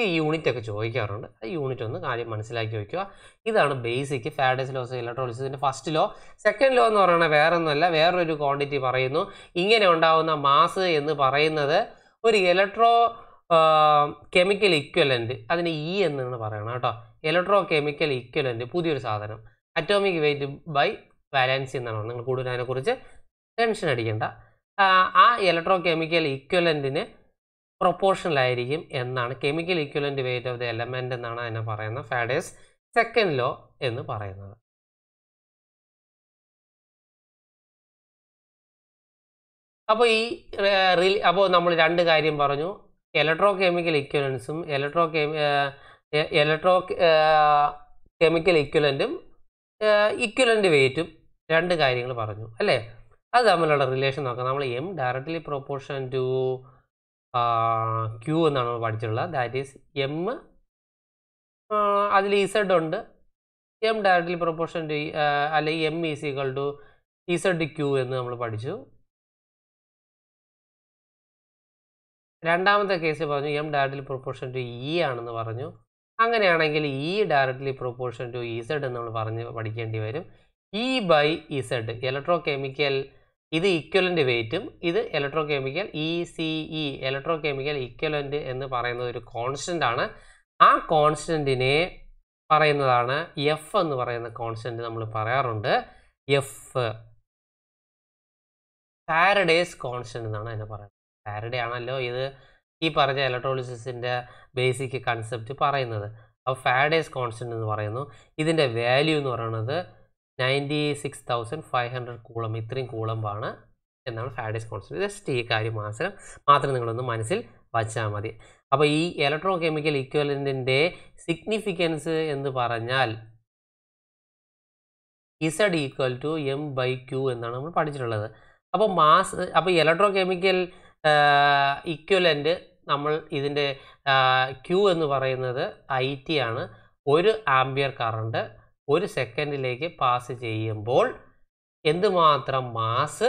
ഈ യൂണിറ്റ് ഒക്കെ ചോദിക്കാറുണ്ട് ആ യൂണിറ്റ് ഒന്ന് കാര്യം മനസ്സിലാക്കി വയ്ക്കുക ഇതാണ് ബേസിക് ഫാഡേസ് ലോസ് ഇലക്ട്രോളിസിൻ്റെ ഫസ്റ്റ് ലോ സെക്കൻഡ് ലോ എന്ന് പറയുന്നത് വേറൊന്നുമല്ല വേറൊരു ക്വാണ്ടിറ്റി പറയുന്നു ഇങ്ങനെ ഉണ്ടാകുന്ന മാസ് എന്ന് പറയുന്നത് ഒരു ഇലക്ട്രോ കെമിക്കൽ ഇക്വലൻറ്റ് അതിന് ഇ e എന്നാണ് പറയണം കേട്ടോ ഇലക്ട്രോ കെമിക്കൽ ഇക്വലൻറ്റ് പുതിയൊരു സാധനം അറ്റോമിക് വെയിറ്റ് ബൈ വാലൻസി എന്നാണ് നിങ്ങൾ കൂടുതൽ അതിനെക്കുറിച്ച് ടെൻഷൻ അടിക്കേണ്ട ആ ഇലക്ട്രോ കെമിക്കൽ ഇക്വലൻറ്റിന് പ്രൊപ്പോർഷനിലായിരിക്കും എന്നാണ് chemical equivalent weight of the element എന്നാണ് അതിനെ പറയുന്നത് ഫാഡേഴ്സ് സെക്കൻഡ് ലോ എന്ന് പറയുന്നത് അപ്പോൾ ഈ അപ്പോൾ നമ്മൾ രണ്ട് കാര്യം പറഞ്ഞു ഇലക്ട്രോ കെമിക്കൽ ഇക്വലൻസും ഇലക്ട്രോ ഇലക്ട്രോ കെമിക്കൽ ഇക്വലൻറ്റും ഇക്വലൻ്റ് വെയിറ്റും രണ്ട് കാര്യങ്ങൾ പറഞ്ഞു അല്ലേ അത് തമ്മിലുള്ള റിലേഷൻ നോക്കാം നമ്മൾ M directly proportion to Q എന്നാണ് പഠിച്ചിട്ടുള്ളത് ദാറ്റ് ഈസ് എം അതിൽ ഇസഡ് ഉണ്ട് എം ഡയറക്ട്ലി പ്രൊപ്പോർഷൻ ടു അല്ലെങ്കിൽ M is equal to Z Q എന്ന് നമ്മൾ പഠിച്ചു രണ്ടാമത്തെ കേസിൽ പറഞ്ഞു M directly proportion to E ആണെന്ന് പറഞ്ഞു അങ്ങനെയാണെങ്കിൽ E directly proportion to Z എന്ന് നമ്മൾ പറഞ്ഞ് പഠിക്കേണ്ടി വരും E by Z electrochemical ഇത് ഇക്വലൻ്റ് വെയ്റ്റും ഇത് electrochemical E C E electrochemical equivalent എന്ന് പറയുന്ന ഒരു കോൺസ്റ്റൻ്റ് ആണ് ആ കോൺസ്റ്റൻറ്റിനെ പറയുന്നതാണ് എഫ് എന്ന് പറയുന്ന കോൺസ്റ്റൻറ്റ് നമ്മൾ പറയാറുണ്ട് എഫ് പാരഡേസ് കോൺസ്റ്റൻ്റ് എന്നാണ് അതിനെ പറയുന്നത് പാരഡേ ആണല്ലോ ഇത് ഈ പറഞ്ഞ ഇലക്ട്രോളിസിൻ്റെ ബേസിക് കൺസെപ്റ്റ് പറയുന്നത് അപ്പോൾ ഫാരഡേസ് കോൺസ്റ്റൻ്റ് എന്ന് പറയുന്നു ഇതിൻ്റെ വാല്യൂ എന്ന് പറയുന്നത് ninety six thousand five hundred coulomb ഇത്രയും കൂളമ്പാണ് എന്നാണ് ഫാഡേസ് കോൺസ്റ്റൻറ്റ് ജസ്റ്റ് ഈ കാര്യം മാത്രം മാത്രം നിങ്ങളൊന്ന് മനസ്സിൽ വച്ചാൽ മതി അപ്പോൾ ഈ ഇലക്ട്രോ കെമിക്കൽ ഇക്വലൻറ്റിൻ്റെ സിഗ്നിഫിക്കൻസ് എന്ന് പറഞ്ഞാൽ Z equal to M by Q എന്നാണ് നമ്മൾ പഠിച്ചിട്ടുള്ളത് അപ്പോൾ മാസ് അപ്പോൾ ഇലക്ട്രോ കെമിക്കൽ ഇക്വലൻറ്റ് നമ്മൾ ഇതിൻ്റെ ക്യൂ എന്ന് പറയുന്നത് ഐ ടി ആണ് ഒരു ആംബിയർ കറണ്ട് ഒരു സെക്കൻഡിലേക്ക് പാസ് ചെയ്യുമ്പോൾ എന്തുമാത്രം മാസ്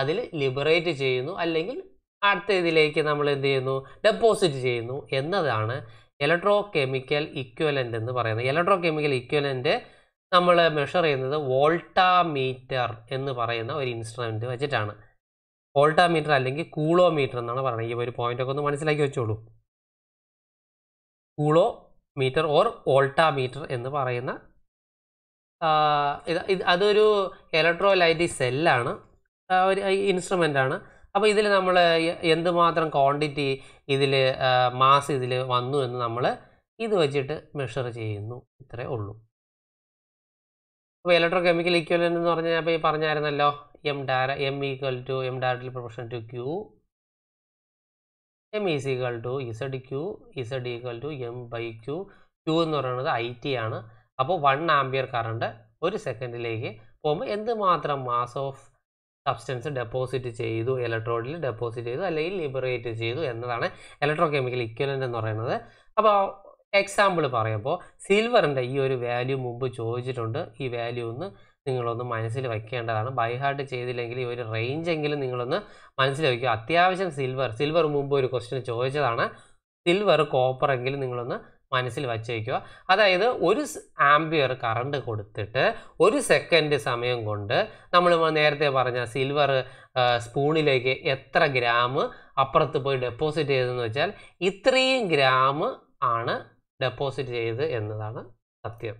അതിൽ ലിബറേറ്റ് ചെയ്യുന്നു അല്ലെങ്കിൽ അടുത്ത ഇതിലേക്ക് നമ്മൾ എന്ത് ചെയ്യുന്നു ഡെപ്പോസിറ്റ് ചെയ്യുന്നു എന്നതാണ് ഇലക്ട്രോ കെമിക്കൽ ഇക്വലൻ്റ് എന്ന് പറയുന്നത് ഇലക്ട്രോ കെമിക്കൽ ഇക്വലൻ്റ് നമ്മൾ മെഷർ ചെയ്യുന്നത് വോൾട്ടാമീറ്റർ എന്ന് പറയുന്ന ഒരു ഇൻസ്ട്രുമെൻ്റ് വെച്ചിട്ടാണ് വോൾട്ടാമീറ്റർ അല്ലെങ്കിൽ കൂളോമീറ്റർ എന്നാണ് പറയുന്നത് ഈ ഒരു പോയിൻ്റൊക്കെ ഒന്ന് മനസ്സിലാക്കി വെച്ചോളൂ കൂളോ മീറ്റർ ഓർ വോൾട്ടാമീറ്റർ എന്ന് പറയുന്ന ഇത് അതൊരു ഇലക്ട്രോലൈറ്റിക് സെല്ലാണ് ഒരു ഇൻസ്ട്രുമെൻ്റ് ആണ് അപ്പോൾ ഇതിൽ നമ്മൾ എന്തുമാത്രം ക്വാണ്ടിറ്റി ഇതിൽ മാസ് ഇതിൽ വന്നു എന്ന് നമ്മൾ ഇത് വെച്ചിട്ട് മെഷർ ചെയ്യുന്നു ഇത്രേ ഉള്ളൂ അപ്പോൾ ഇലക്ട്രോ കെമിക്കൽ ഇക്വലൻ്റ് എന്ന് പറഞ്ഞാൽ അപ്പോൾ ഈ പറഞ്ഞായിരുന്നല്ലോ എം ഡാര M equal to M directly proportion to Q M is equal to Z Q Z equal to M by Q Q എന്ന് പറയുന്നത് ഐ ടി ആണ് അപ്പോൾ വൺ ആംബിയർ കറണ്ട് ഒരു സെക്കൻഡിലേക്ക് പോകുമ്പോൾ എന്തുമാത്രം മാസ് ഓഫ് സബ്സ്റ്റൻസ് ഡെപ്പോസിറ്റ് ചെയ്തു ഇലക്ട്രോഡിൽ deposit ചെയ്തു അല്ലെങ്കിൽ ലിബറേറ്റ് ചെയ്തു എന്നതാണ് ഇലക്ട്രോ കെമിക്കൽ ഇക്വലൻ്റ് എന്ന് പറയുന്നത് അപ്പോൾ എക്സാമ്പിൾ പറയുമ്പോൾ സിൽവറിൻ്റെ ഈ ഒരു വാല്യൂ മുമ്പ് ചോദിച്ചിട്ടുണ്ട് ഈ വാല്യൂ ഒന്ന് നിങ്ങളൊന്ന് മനസ്സിൽ വയ്ക്കേണ്ടതാണ് ബൈ ഹാർട്ട് ചെയ്തില്ലെങ്കിൽ ഈ ഒരു റേഞ്ച് എങ്കിലും നിങ്ങളൊന്ന് മനസ്സിൽ വയ്ക്കുക അത്യാവശ്യം സിൽവർ സിൽവർ മുമ്പ് ഒരു ക്വസ്റ്റ്യൻ ചോദിച്ചതാണ് സിൽവർ കോപ്പർ എങ്കിലും നിങ്ങളൊന്ന് മനസ്സിൽ വച്ചേക്കുക അതായത് ഒരു ആംബിയർ കറണ്ട് കൊടുത്തിട്ട് ഒരു സെക്കൻഡ് സമയം കൊണ്ട് നമ്മൾ നേരത്തെ പറഞ്ഞ സിൽവർ സ്പൂണിലേക്ക് എത്ര ഗ്രാം അപ്പുറത്ത് പോയി ഡെപ്പോസിറ്റ് ചെയ്തെന്ന് വെച്ചാൽ ഇത്രയും ഗ്രാം ആണ് ഡെപ്പോസിറ്റ് ചെയ്ത് എന്നതാണ് സത്യം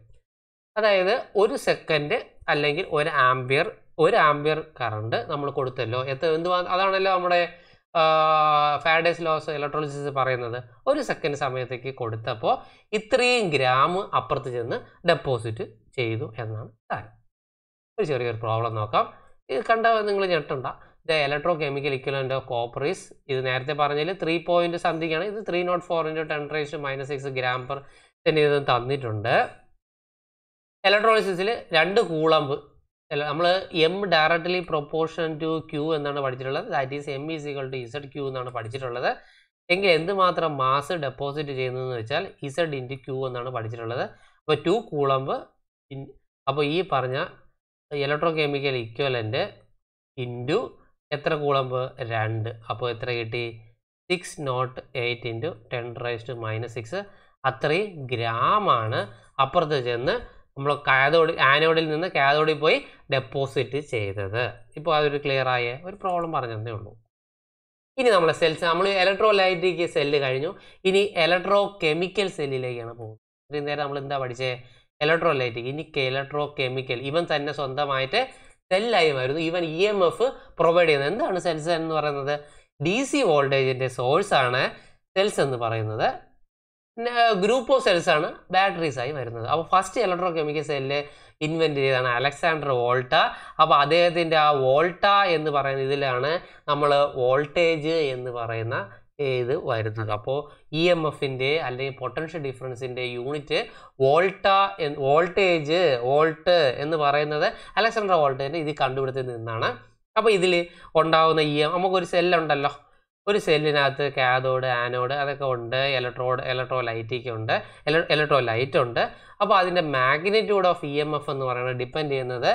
അതായത് ഒരു സെക്കൻഡ് അല്ലെങ്കിൽ ഒരു ആംബിയർ ഒരു ആംബിയർ കറണ്ട് നമ്മൾ കൊടുത്തല്ലോ എത്ര എന്ത് അതാണല്ലോ നമ്മുടെ ഫാഡേസ് ലോസ് ഇലക്ട്രോളിസിസ് പറയുന്നത് ഒരു സെക്കൻഡ് സമയത്തേക്ക് കൊടുത്തപ്പോൾ ഇത്രയും ഗ്രാം അപ്പുറത്ത് ചെന്ന് ഡെപ്പോസിറ്റ് ചെയ്തു എന്നാണ് കാര്യം ഒരു ചെറിയൊരു പ്രോബ്ലം നോക്കാം ഇത് കണ്ട നിങ്ങൾ ഞെട്ടണ്ട the electrochemical equivalent of copper is ഇത് നേരത്തെ പറഞ്ഞതിൽ ത്രീ പോയിൻറ്റ് സംതിങ്ങാണ് ഇത് three nought four into ten raise minus six gram per cent ഇത് തന്നിട്ടുണ്ട് ഇലക്ട്രോളിസിസിൽ രണ്ട് കൂളമ്പ് അല്ല നമ്മൾ M directly proportion to Q എന്നാണ് പഠിച്ചിട്ടുള്ളത് that is M is equal to Z Q എന്നാണ് പഠിച്ചിട്ടുള്ളത് എങ്കിൽ എന്തുമാത്രം മാസ് ഡെപ്പോസിറ്റ് ചെയ്യുന്നതെന്ന് വെച്ചാൽ ഇസഡ് ഇൻറ്റു ക്യൂ എന്നാണ് പഠിച്ചിട്ടുള്ളത് അപ്പോൾ ടു കൂളമ്പ് അപ്പോൾ ഈ പറഞ്ഞ ഇലക്ട്രോ കെമിക്കൽ ഇക്വലൻ്റ് ഇൻറ്റു എത്ര കൂളമ്പ് രണ്ട് അപ്പോൾ എത്ര കിട്ടി six nought eight into ten raise to minus six അത്രയും ഗ്രാമാണ് അപ്പുറത്ത് ചെന്ന് നമ്മൾ കാതോഡ് ആനോഡിൽ നിന്ന് കാതോഡിൽ പോയി ഡെപ്പോസിറ്റ് ചെയ്തത് ഇപ്പോൾ അതൊരു ക്ലിയർ ആയ ഒരു പ്രോബ്ലം പറഞ്ഞു ഉള്ളൂ ഇനി നമ്മൾ സെൽസ് നമ്മൾ ഇലക്ട്രോലൈറ്റിക് സെല്ല് കഴിഞ്ഞു ഇനി ഇലക്ട്രോ കെമിക്കൽ സെല്ലിലേക്കാണ് പോകുന്നത് ഇത്രയും നേരം നമ്മൾ എന്താ പഠിച്ചേ ഇലക്ട്രോലൈറ്റിക് ഇനി ഇലക്ട്രോ കെമിക്കൽ ഇവൻ തന്നെ സ്വന്തമായിട്ട് സെല്ലായി വരുന്നു ഇവൻ ഇ എം എഫ് പ്രൊവൈഡ് ചെയ്യുന്നത് എന്താണ് സെൽസ് എന്ന് പറയുന്നത് ഡി സി വോൾട്ടേജിൻ്റെ സോഴ്സാണ് സെൽസ് എന്ന് പറയുന്നത് ഗ്രൂപ്പ് ഓഫ് സെൽസ് ആണ് ബാറ്ററീസ് ആയി വരുന്നത് അപ്പോൾ first electrochemical cell invent ചെയ്താണ് അലക്സാണ്ടർ വോൾട്ട അപ്പോൾ അദ്ദേഹത്തിൻ്റെ ആ വോൾട്ട എന്ന് പറയുന്ന ഇതിലാണ് നമ്മൾ വോൾട്ടേജ് എന്ന് പറയുന്ന ഇത് വരുന്നത് അപ്പോൾ ഇ e എം എഫിൻ്റെ അല്ലെങ്കിൽ പൊട്ടൻഷ്യൽ ഡിഫറൻസിൻ്റെ യൂണിറ്റ് വോൾട്ട വോൾട്ടേജ് വോൾട്ട് എന്ന് പറയുന്നത് അലക്സാണ്ടർ വോൾട്ടേൻ്റെ ഇത് കണ്ടുപിടുത്തത്തിൽ നിന്നാണ് അപ്പോൾ ഇതിൽ ഉണ്ടാകുന്ന ഇ e എം നമുക്കൊരു സെല്ലുണ്ടല്ലോ ഒരു സെല്ലിനകത്ത് കാതോഡ് ആനോഡ് അതൊക്കെ ഉണ്ട് ഇലക്ട്രോഡ് ഇലക്ട്രോലൈറ്റിക്ക് ഉണ്ട് ഇലക്ട്രോലൈറ്റ് ഉണ്ട് അപ്പോൾ അതിൻ്റെ magnitude of E M F എന്ന് പറയുന്നത് ഡിപ്പെൻഡ് ചെയ്യുന്നത്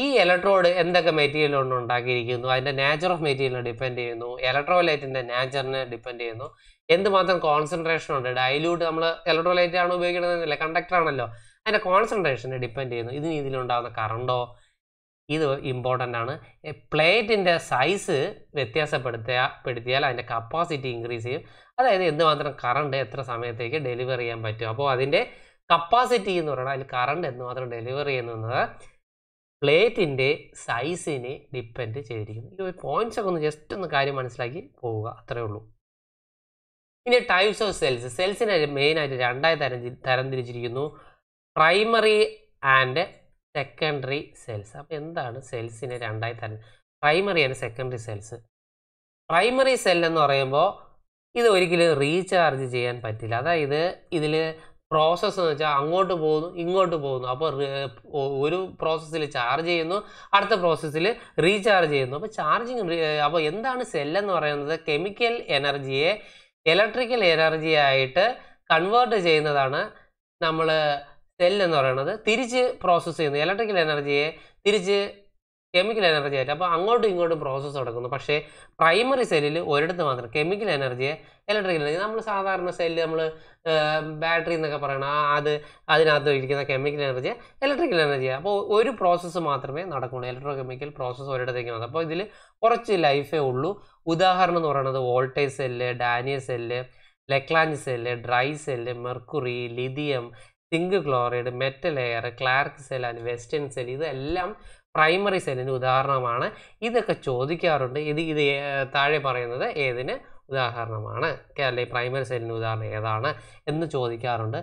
ഈ ഇലക്ട്രോഡ് എന്തൊക്കെ മെറ്റീരിയൽ കൊണ്ട് ഉണ്ടാക്കിയിരിക്കുന്നു അതിൻ്റെ നേച്ചർ ഓഫ് മെറ്റീരിയലിനെ ഡിപ്പെൻഡ് ചെയ്യുന്നു ഇലക്ട്രോലൈറ്റിൻ്റെ നേച്ചറിനെ ഡിപ്പെൻഡ് ചെയ്യുന്നു എന്തുമാത്രം കോൺസെൻട്രേഷൻ ഉണ്ട് ഡൈല്യൂട്ട് നമ്മൾ ഇലക്ട്രോലൈറ്റ് ആണ് ഉപയോഗിക്കണമെന്നില്ല കണ്ടക്ടർ ആണല്ലോ അതിൻ്റെ കോൺസെൻട്രേഷനെ ഡിപ്പെൻഡ് ചെയ്യുന്നു ഇതിന് ഇതിലുണ്ടാകുന്ന കറണ്ടോ ഇത് ഇമ്പോർട്ടൻ്റ് ആണ് പ്ലേറ്റിൻ്റെ സൈസ് പെടുത്തിയാൽ അതിൻ്റെ കപ്പാസിറ്റി ഇൻക്രീസ് ചെയ്യും അതായത് എന്തുമാത്രം കറണ്ട് എത്ര സമയത്തേക്ക് ഡെലിവർ ചെയ്യാൻ പറ്റും അപ്പോൾ അതിൻ്റെ കപ്പാസിറ്റി എന്ന് പറയുന്നത് അതിൽ കറണ്ട് എന്തുമാത്രം ഡെലിവർ ചെയ്യുന്നത് പ്ലേറ്റിൻ്റെ സൈസിനെ ഡിപ്പെൻഡ് ചെയ്തിരിക്കും ഈ പോയിന്റ്സ് ഒക്കെ ഒന്ന് ജസ്റ്റ് ഒന്ന് കാര്യം മനസ്സിലാക്കി പോവുക അത്രേ ഉള്ളൂ ഇനി ടൈപ്സ് ഓഫ് സെൽസ് സെൽസിനെ മെയിനായിട്ട് രണ്ടായി തരം തരംതിരിച്ചിരിക്കുന്നു പ്രൈമറി ആൻഡ് സെക്കൻഡറി സെൽസ് അപ്പോൾ എന്താണ് സെൽസിനെ രണ്ടായി തരുന്നത് primary and secondary cells primary cell എന്ന് പറയുമ്പോൾ ഇത് ഒരിക്കലും റീചാർജ് ചെയ്യാൻ പറ്റില്ല അതായത് ഇതിൽ പ്രോസസ്സ് എന്ന് വെച്ചാൽ അങ്ങോട്ട് പോകുന്നു ഇങ്ങോട്ട് പോകുന്നു അപ്പോൾ ഒരു പ്രോസസ്സിൽ ചാർജ് ചെയ്യുന്നു അടുത്ത പ്രോസസ്സിൽ റീചാർജ് ചെയ്യുന്നു അപ്പോൾ ചാർജിങ് അപ്പോൾ എന്താണ് സെല്ലെന്ന് പറയുന്നത് കെമിക്കൽ എനർജിയെ ഇലക്ട്രിക്കൽ എനർജി ആയിട്ട് കൺവേർട്ട് ചെയ്യുന്നതാണ് നമ്മൾ സെൽ എന്ന് പറയുന്നത് തിരിച്ച് പ്രോസസ്സ് ചെയ്യുന്നു ഇലക്ട്രിക്കൽ എനർജിയെ തിരിച്ച് കെമിക്കൽ എനർജി ആയിട്ട് അപ്പോൾ അങ്ങോട്ടും ഇങ്ങോട്ടും പ്രോസസ്സ് നടക്കുന്നു പക്ഷേ പ്രൈമറി സെല്ലിൽ ഒരിടത്ത് മാത്രം കെമിക്കൽ എനർജിയെ ഇലക്ട്രിക്കൽ എനർജി നമ്മൾ സാധാരണ സെല്ല് നമ്മൾ ബാറ്ററി എന്നൊക്കെ പറയണം അത് അതിനകത്ത് ഇരിക്കുന്ന കെമിക്കൽ എനർജി ഇലക്ട്രിക്കൽ എനർജി അപ്പോൾ ഒരു പ്രോസസ്സ് മാത്രമേ നടക്കുള്ളൂ ഇലക്ട്രോ കെമിക്കൽ പ്രോസസ്സ് ഒരിടത്തേക്ക് മാത്രം അപ്പോൾ ഇതിൽ കുറച്ച് ലൈഫേ ഉള്ളൂ ഉദാഹരണം എന്ന് പറയുന്നത് voltage cell Daniell cell Leclanche cell dry cell mercury lithium zinc chloride metal air Clark cell and western cell ഇതെല്ലാം പ്രൈമറി സെല്ലിന് ഉദാഹരണമാണ് ഇതൊക്കെ ചോദിക്കാറുണ്ട് ഇത് ഇത് താഴെ പറയുന്നത് ഏതിന് ഉദാഹരണമാണ് അല്ലെങ്കിൽ പ്രൈമറി സെല്ലിന് ഉദാഹരണം ഏതാണ് എന്ന് ചോദിക്കാറുണ്ട്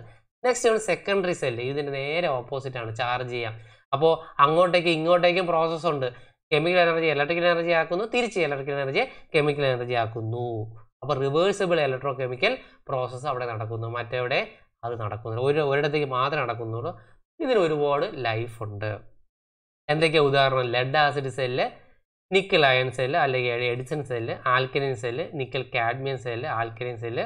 നെക്സ്റ്റ് ആണ് സെക്കൻഡറി സെല്ല് ഇതിന് നേരെ ഓപ്പോസിറ്റ് ആണ് ചാർജ് ചെയ്യാം അപ്പോൾ അങ്ങോട്ടേക്കും ഇങ്ങോട്ടേക്കും പ്രോസസ്സ് ഉണ്ട് കെമിക്കൽ എനർജി ഇലക്ട്രിക്കൽ എനർജി ആക്കുന്നു തിരിച്ച് ഇലക്ട്രിക്കൽ എനർജി കെമിക്കൽ എനർജി ആക്കുന്നു അപ്പോൾ റിവേഴ്സിബിൾ ഇലക്ട്രോ കെമിക്കൽ പ്രോസസ്സ് അവിടെ നടക്കുന്നു മറ്റെവിടെ അത് നടക്കുന്നില്ല ഒരു ഒരിടത്തേക്ക് മാത്രമേ നടക്കുന്നുള്ളൂ ഇതിന് ഒരുപാട് ലൈഫുണ്ട് എന്തൊക്കെയാണ് ഉദാഹരണം lead acid cell nickel iron cell അല്ലെങ്കിൽ Edison cell alkaline cell nickel cadmium cell alkaline cell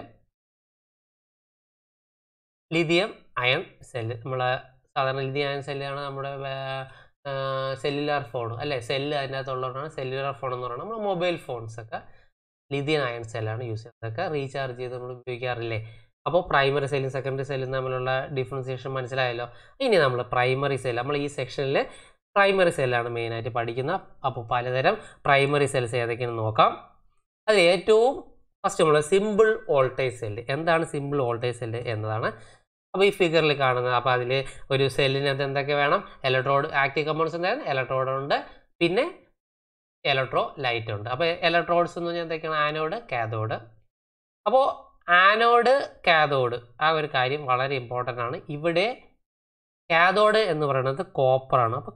lithium ion cell നമ്മളെ സാധാരണ ലിഥിയം അയൺ സെല്ലാണ് നമ്മുടെ സെല്ലുലാർ ഫോൺ അല്ലേ സെല്ല് അതിനകത്തുള്ളവരാണ് സെല്ലുലാർ ഫോൺ എന്ന് പറയുന്നത് നമ്മുടെ മൊബൈൽ ഫോൺസൊക്കെ ലിഥിയം അയൺ സെല്ലാണ് യൂസ് ചെയ്യുന്നത് അതൊക്കെ റീചാർജ് ചെയ്ത് നമ്മൾ ഉപയോഗിക്കാറില്ലേ അപ്പോൾ പ്രൈമറി സെല്ലും സെക്കൻഡറി സെല്ലും തമ്മിലുള്ള ഡിഫറൻസിയേഷൻ മനസ്സിലായല്ലോ ഇനി നമ്മൾ പ്രൈമറി സെൽ നമ്മൾ ഈ സെക്ഷനിൽ പ്രൈമറി സെല്ലാണ് മെയിനായിട്ട് പഠിക്കുന്നത് അപ്പോൾ പലതരം പ്രൈമറി സെൽസ് ഏതൊക്കെയാണെന്ന് നോക്കാം അതിൽ ഏറ്റവും ഫസ്റ്റ് നമ്മൾ സിമ്പിൾ വോൾട്ടേജ് സെല്ല് എന്താണ് സിമ്പിൾ വോൾട്ടേജ് സെല്ല് എന്നതാണ് അപ്പോൾ ഈ ഫിഗറിൽ കാണുന്നത് അപ്പോൾ അതിൽ ഒരു സെല്ലിനകത്ത് എന്തൊക്കെ വേണം ഇലക്ട്രോഡ് ആക്റ്റീവ് കമ്പൗണ്ട്സ് ഉണ്ടായിരുന്നു ഇലക്ട്രോഡ് ഉണ്ട് പിന്നെ ഇലക്ട്രോ ലൈറ്റ് ഉണ്ട് അപ്പോൾ ഇലക്ട്രോഡ്സ് എന്ന് പറഞ്ഞാൽ എന്തൊക്കെയാണ് ആനോഡ് കാഥോഡ് അപ്പോൾ ആനോഡ് കാതോഡ് ആ ഒരു കാര്യം വളരെ ഇമ്പോർട്ടൻ്റ് ആണ് ഇവിടെ കാതോഡ് എന്ന് പറയുന്നത് കോപ്പറാണ് അപ്പോൾ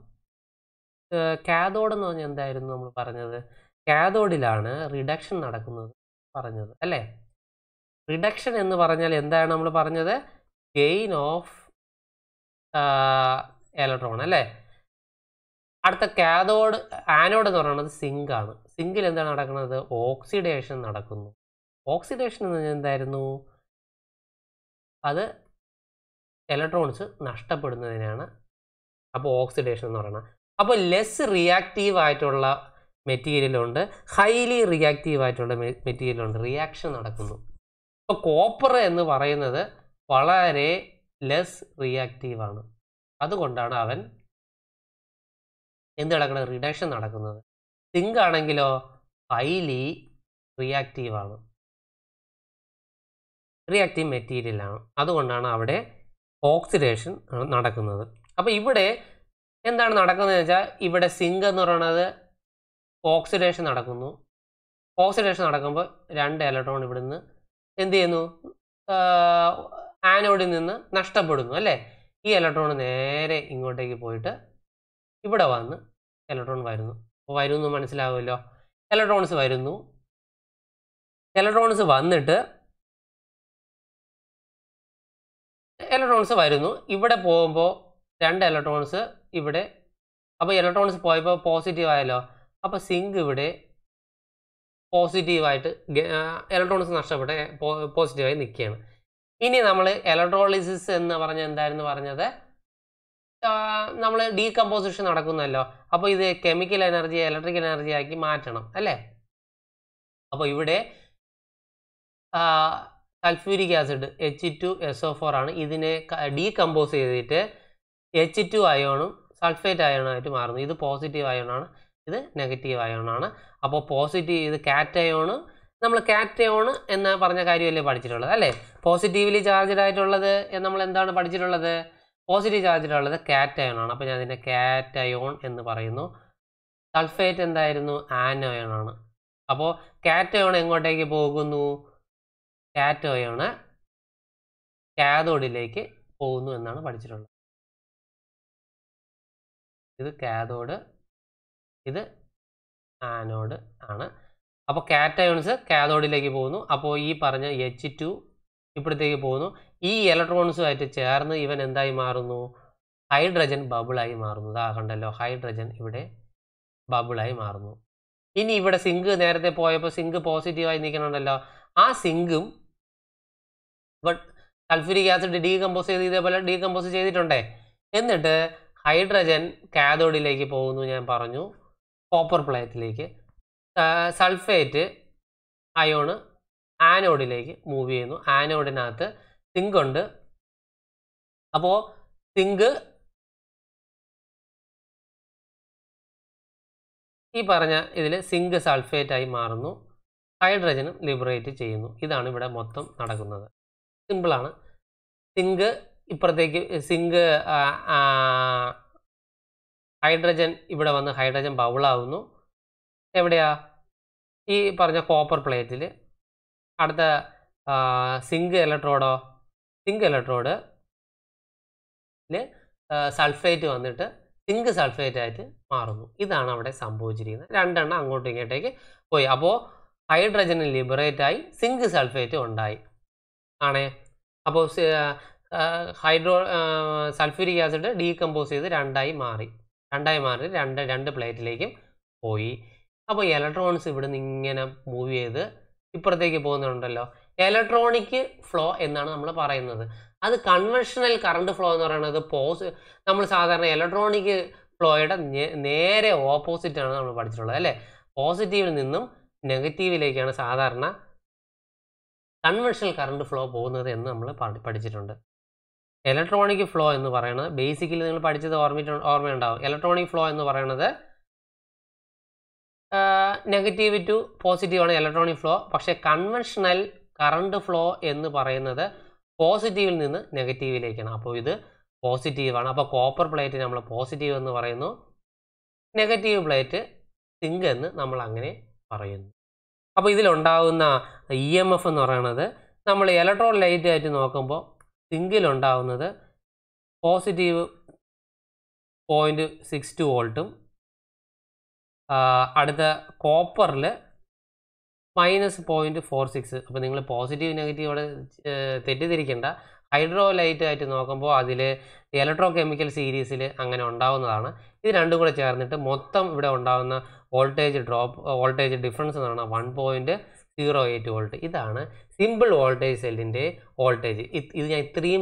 കാതോഡ് എന്ന് പറഞ്ഞാൽ എന്തായിരുന്നു നമ്മൾ പറഞ്ഞത് കാതോഡിലാണ് റിഡക്ഷൻ നടക്കുന്നത് പറഞ്ഞത് അല്ലേ റിഡക്ഷൻ എന്ന് പറഞ്ഞാൽ എന്താണ് നമ്മൾ പറഞ്ഞത് ഗെയിൻ ഓഫ് ഇലക്ട്രോൺ അല്ലേ അടുത്ത കാതോഡ് ആനോഡ് എന്ന് പറയുന്നത് സിങ്ക് ആണ് സിങ്കിൽ എന്താണ് നടക്കുന്നത് ഓക്സിഡേഷൻ നടക്കുന്നു ഓക്സിഡേഷൻ എന്ന് പറഞ്ഞാൽ എന്തായിരുന്നു അത് ഇലക്ട്രോൺസ് നഷ്ടപ്പെടുന്നതിനാണ് അപ്പോൾ ഓക്സിഡേഷൻ എന്ന് പറയുന്നത് അപ്പോൾ ലെസ് റിയാക്റ്റീവ് ആയിട്ടുള്ള മെറ്റീരിയലുണ്ട് ഹൈലി റിയാക്റ്റീവ് ആയിട്ടുള്ള മെറ്റീരിയലുണ്ട് റിയാക്ഷൻ നടക്കുന്നു അപ്പോൾ കോപ്പർ എന്ന് പറയുന്നത് വളരെ ലെസ് റിയാക്റ്റീവാണ് അതുകൊണ്ടാണ് അവൻ എന്ത് നടക്കുന്നത് റിഡക്ഷൻ നടക്കുന്നത് സിങ്ക് ആണെങ്കിലോ ഹൈലി ആണ് റിയാക്റ്റീവ് മെറ്റീരിയലാണ് അതുകൊണ്ടാണ് അവിടെ ഓക്സിഡേഷൻ നടക്കുന്നത് അപ്പോൾ ഇവിടെ എന്താണ് നടക്കുന്നത് വെച്ചാൽ ഇവിടെ സിങ്ക് എന്ന് പറയുന്നത് ഓക്സിഡേഷൻ നടക്കുന്നു ഓക്സിഡേഷൻ നടക്കുമ്പോൾ രണ്ട് ഇലക്ട്രോൺ ഇവിടുന്ന് എന്ത് ചെയ്യുന്നു ആനോഡിൽ നിന്ന് നഷ്ടപ്പെടുന്നു അല്ലേ ഈ ഇലക്ട്രോൺ നേരെ ഇങ്ങോട്ടേക്ക് പോയിട്ട് ഇവിടെ വന്ന് ഇലക്ട്രോൺ വരുന്നു അപ്പോൾ വരുന്നു മനസ്സിലാവുമല്ലോ ഇലക്ട്രോൺസ് വരുന്നു ഇലക്ട്രോൺസ് വന്നിട്ട് ഇലക്ട്രോൺസ് വരുന്നു ഇവിടെ പോകുമ്പോൾ രണ്ട് ഇലക്ട്രോൺസ് ഇവിടെ അപ്പോൾ ഇലക്ട്രോൺസ് പോയപ്പോൾ പോസിറ്റീവ് ആയല്ലോ അപ്പോൾ സിങ്ക് ഇവിടെ പോസിറ്റീവായിട്ട് ഇലക്ട്രോൺസ് നഷ്ടപ്പെട്ട് പോസിറ്റീവായി നിൽക്കുകയാണ് ഇനി നമ്മൾ ഇലക്ട്രോളിസിസ് എന്ന് പറഞ്ഞ എന്തായിരുന്നു പറഞ്ഞത് നമ്മൾ ഡീകമ്പോസിഷൻ നടക്കുന്നല്ലോ അപ്പോൾ ഇത് കെമിക്കൽ എനർജി ഇലക്ട്രിക്കൽ എനർജി ആക്കി മാറ്റണം അല്ലേ അപ്പോൾ ഇവിടെ sulphuric acid H two S O four ആണ് ഇതിനെ ഡീകമ്പോസ് ചെയ്തിട്ട് എച്ച് ടു അയോണും സൾഫേറ്റ് അയോണായിട്ട് മാറുന്നു ഇത് പോസിറ്റീവ് അയോണാണ് ഇത് നെഗറ്റീവ് അയോണാണ് അപ്പോൾ പോസിറ്റീവ് ഇത് കാറ്റയോണ് നമ്മൾ കാറ്റയോൺ എന്ന് പറഞ്ഞ കാര്യമല്ലേ പഠിച്ചിട്ടുള്ളത് അല്ലേ പോസിറ്റീവ്ലി ചാർജ്ഡ് ആയിട്ടുള്ളത് നമ്മൾ എന്താണ് പഠിച്ചിട്ടുള്ളത് പോസിറ്റീവ് ചാർജ്ഡ് ഉള്ളത് കാറ്റയോണാണ് അപ്പോൾ ഞാൻ ഇതിനെ കാറ്റയോൺ എന്ന് പറയുന്നു സൾഫേറ്റ് എന്തായിരുന്നു ആനയോണാണ് അപ്പോൾ കാറ്റയോൺ എങ്ങോട്ടേക്ക് പോകുന്നു കാറ്റോയാണ് കാതോഡിലേക്ക് പോകുന്നു എന്നാണ് പഠിച്ചിട്ടുള്ളത് ഇത് കാതോഡ് ഇത് ആനോഡ് ആണ് അപ്പോൾ കാറ്റയോൺസ് കാതോഡിലേക്ക് പോകുന്നു അപ്പോൾ ഈ പറഞ്ഞ എച്ച് ടു ഇപ്പോഴത്തേക്ക് പോകുന്നു ഈ ഇലക്ട്രോൺസുമായിട്ട് ചേർന്ന് ഇവൻ എന്തായി മാറുന്നു ഹൈഡ്രജൻ ബബിളായി മാറുന്നു ആ കണ്ടല്ലോ ഹൈഡ്രജൻ ഇവിടെ ബബിളായി മാറുന്നു ഇനി ഇവിടെ സിങ്ക് നേരത്തെ പോയപ്പോൾ സിങ്ക് പോസിറ്റീവായി നിൽക്കണമല്ലോ ആ സിങ്കും ബട്ട് സൾഫ്യൂരിക് ആസിഡ് ഡീകമ്പോസ് ചെയ്ത് ഇതേപോലെ ഡീകമ്പോസ് ചെയ്തിട്ടുണ്ടേ എന്നിട്ട് ഹൈഡ്രജൻ കാതോഡിലേക്ക് പോകുന്നു ഞാൻ പറഞ്ഞു കോപ്പർ പ്ലേറ്റിലേക്ക് സൾഫേറ്റ് അയോണ് ആനോഡിലേക്ക് മൂവ് ചെയ്യുന്നു ആനോഡിനകത്ത് സിങ്ക് ഉണ്ട് അപ്പോൾ സിങ്ക് ഈ പറഞ്ഞ ഇതിൽ സിങ്ക് സൾഫേറ്റായി മാറുന്നു ഹൈഡ്രജനും ലിബറേറ്റ് ചെയ്യുന്നു ഇതാണ് ഇവിടെ മൊത്തം നടക്കുന്നത് സിമ്പിളാണ് സിങ്ക് ഇപ്പുറത്തേക്ക് സിങ്ക് ഹൈഡ്രജൻ ഇവിടെ വന്ന് ഹൈഡ്രജൻ ബൗളാവുന്നു എവിടെയാ ഈ പറഞ്ഞ കോപ്പർ പ്ലേറ്റിൽ അടുത്ത സിങ്ക് ഇലക്ട്രോഡോ സിങ്ക് ഇലക്ട്രോഡ് സൾഫേറ്റ് വന്നിട്ട് സിങ്ക് സൾഫേറ്റ് ആയിട്ട് മാറുന്നു ഇതാണ് അവിടെ സംഭവിച്ചിരിക്കുന്നത് രണ്ടെണ്ണം അങ്ങോട്ടും ഇങ്ങോട്ടേക്ക് പോയി അപ്പോൾ ഹൈഡ്രജൻ ലിബറേറ്റായി സിങ്ക് സൾഫേറ്റ് ഉണ്ടായി ആണേ അപ്പോൾ ഹൈഡ്രോ സൾഫ്യൂരിക് ആസിഡ് ഡീകമ്പോസ് ചെയ്ത് രണ്ടായി മാറി രണ്ടായി മാറി രണ്ട് രണ്ട് പ്ലേറ്റിലേക്കും പോയി അപ്പോൾ ഇലക്ട്രോൺസ് ഇവിടെ നിന്ന് ഇങ്ങനെ മൂവ് ചെയ്ത് ഇപ്പുറത്തേക്ക് പോകുന്നുണ്ടല്ലോ ഇലക്ട്രോണിക് ഫ്ലോ എന്നാണ് നമ്മൾ പറയുന്നത് അത് കൺവെൻഷണൽ കറണ്ട് ഫ്ലോ എന്ന് പറയുന്നത് പോസ് നമ്മൾ സാധാരണ ഇലക്ട്രോണിക് ഫ്ലോയുടെ നേരെ ഓപ്പോസിറ്റാണ് നമ്മൾ പഠിച്ചിട്ടുള്ളത് അല്ലേ പോസിറ്റീവിൽ നിന്നും നെഗറ്റീവിലേക്കാണ് സാധാരണ കൺവെൻഷണൽ കറണ്ട് ഫ്ലോ പോകുന്നത് എന്ന് നമ്മൾ പഠിച്ചിട്ടുണ്ട് ഇലക്ട്രോണിക് ഫ്ലോ എന്ന് പറയുന്നത് ബേസിക്കലി നിങ്ങൾ പഠിച്ചത് ഓർമ്മിട്ട് ഓർമ്മയുണ്ടാവും ഇലക്ട്രോണിക് ഫ്ലോ എന്ന് പറയുന്നത് നെഗറ്റീവ് ടു പോസിറ്റീവാണ് ഇലക്ട്രോണിക് ഫ്ലോ പക്ഷേ കൺവെൻഷണൽ കറണ്ട് ഫ്ലോ എന്ന് പറയുന്നത് പോസിറ്റീവിൽ നിന്ന് നെഗറ്റീവിലേക്കാണ് അപ്പോൾ ഇത് പോസിറ്റീവാണ് അപ്പോൾ കോപ്പർ പ്ലേറ്റ് നമ്മൾ പോസിറ്റീവ് എന്ന് പറയുന്നു നെഗറ്റീവ് പ്ലേറ്റ് സിങ്ക് എന്ന് നമ്മൾ അങ്ങനെ പറയുന്നു അപ്പോൾ ഇതിലുണ്ടാകുന്ന ഇ e എം എഫ് എന്ന് പറയുന്നത് നമ്മൾ ഇലക്ട്രോൺ ലൈറ്റ് ആയിട്ട് നോക്കുമ്പോൾ സിങ്കിലുണ്ടാകുന്നത് പോസിറ്റീവ് പോയിൻറ്റ് സിക്സ് ടു വോൾട്ടും അടുത്ത കോപ്പറിൽ മൈനസ് പോയിൻ്റ് ഫോർ സിക്സ് അപ്പോൾ നിങ്ങൾ പോസിറ്റീവ് നെഗറ്റീവ് അവിടെ തെറ്റിദ്ധരിക്കേണ്ട ഹൈഡ്രോലൈറ്റ് ആയിട്ട് നോക്കുമ്പോൾ അതിൽ ഇലക്ട്രോ കെമിക്കൽ സീരീസിൽ അങ്ങനെ ഉണ്ടാവുന്നതാണ് ഇത് രണ്ടും കൂടെ ചേർന്നിട്ട് മൊത്തം ഇവിടെ ഉണ്ടാകുന്ന വോൾട്ടേജ് ഡ്രോപ്പ് വോൾട്ടേജ് ഡിഫറൻസ് എന്ന് പറഞ്ഞാൽ one point zero eight volt ഇതാണ് സിമ്പിൾ വോൾട്ടേജ് സെല്ലിൻ്റെ വോൾട്ടേജ് ഇത് ഞാൻ ഇത്രയും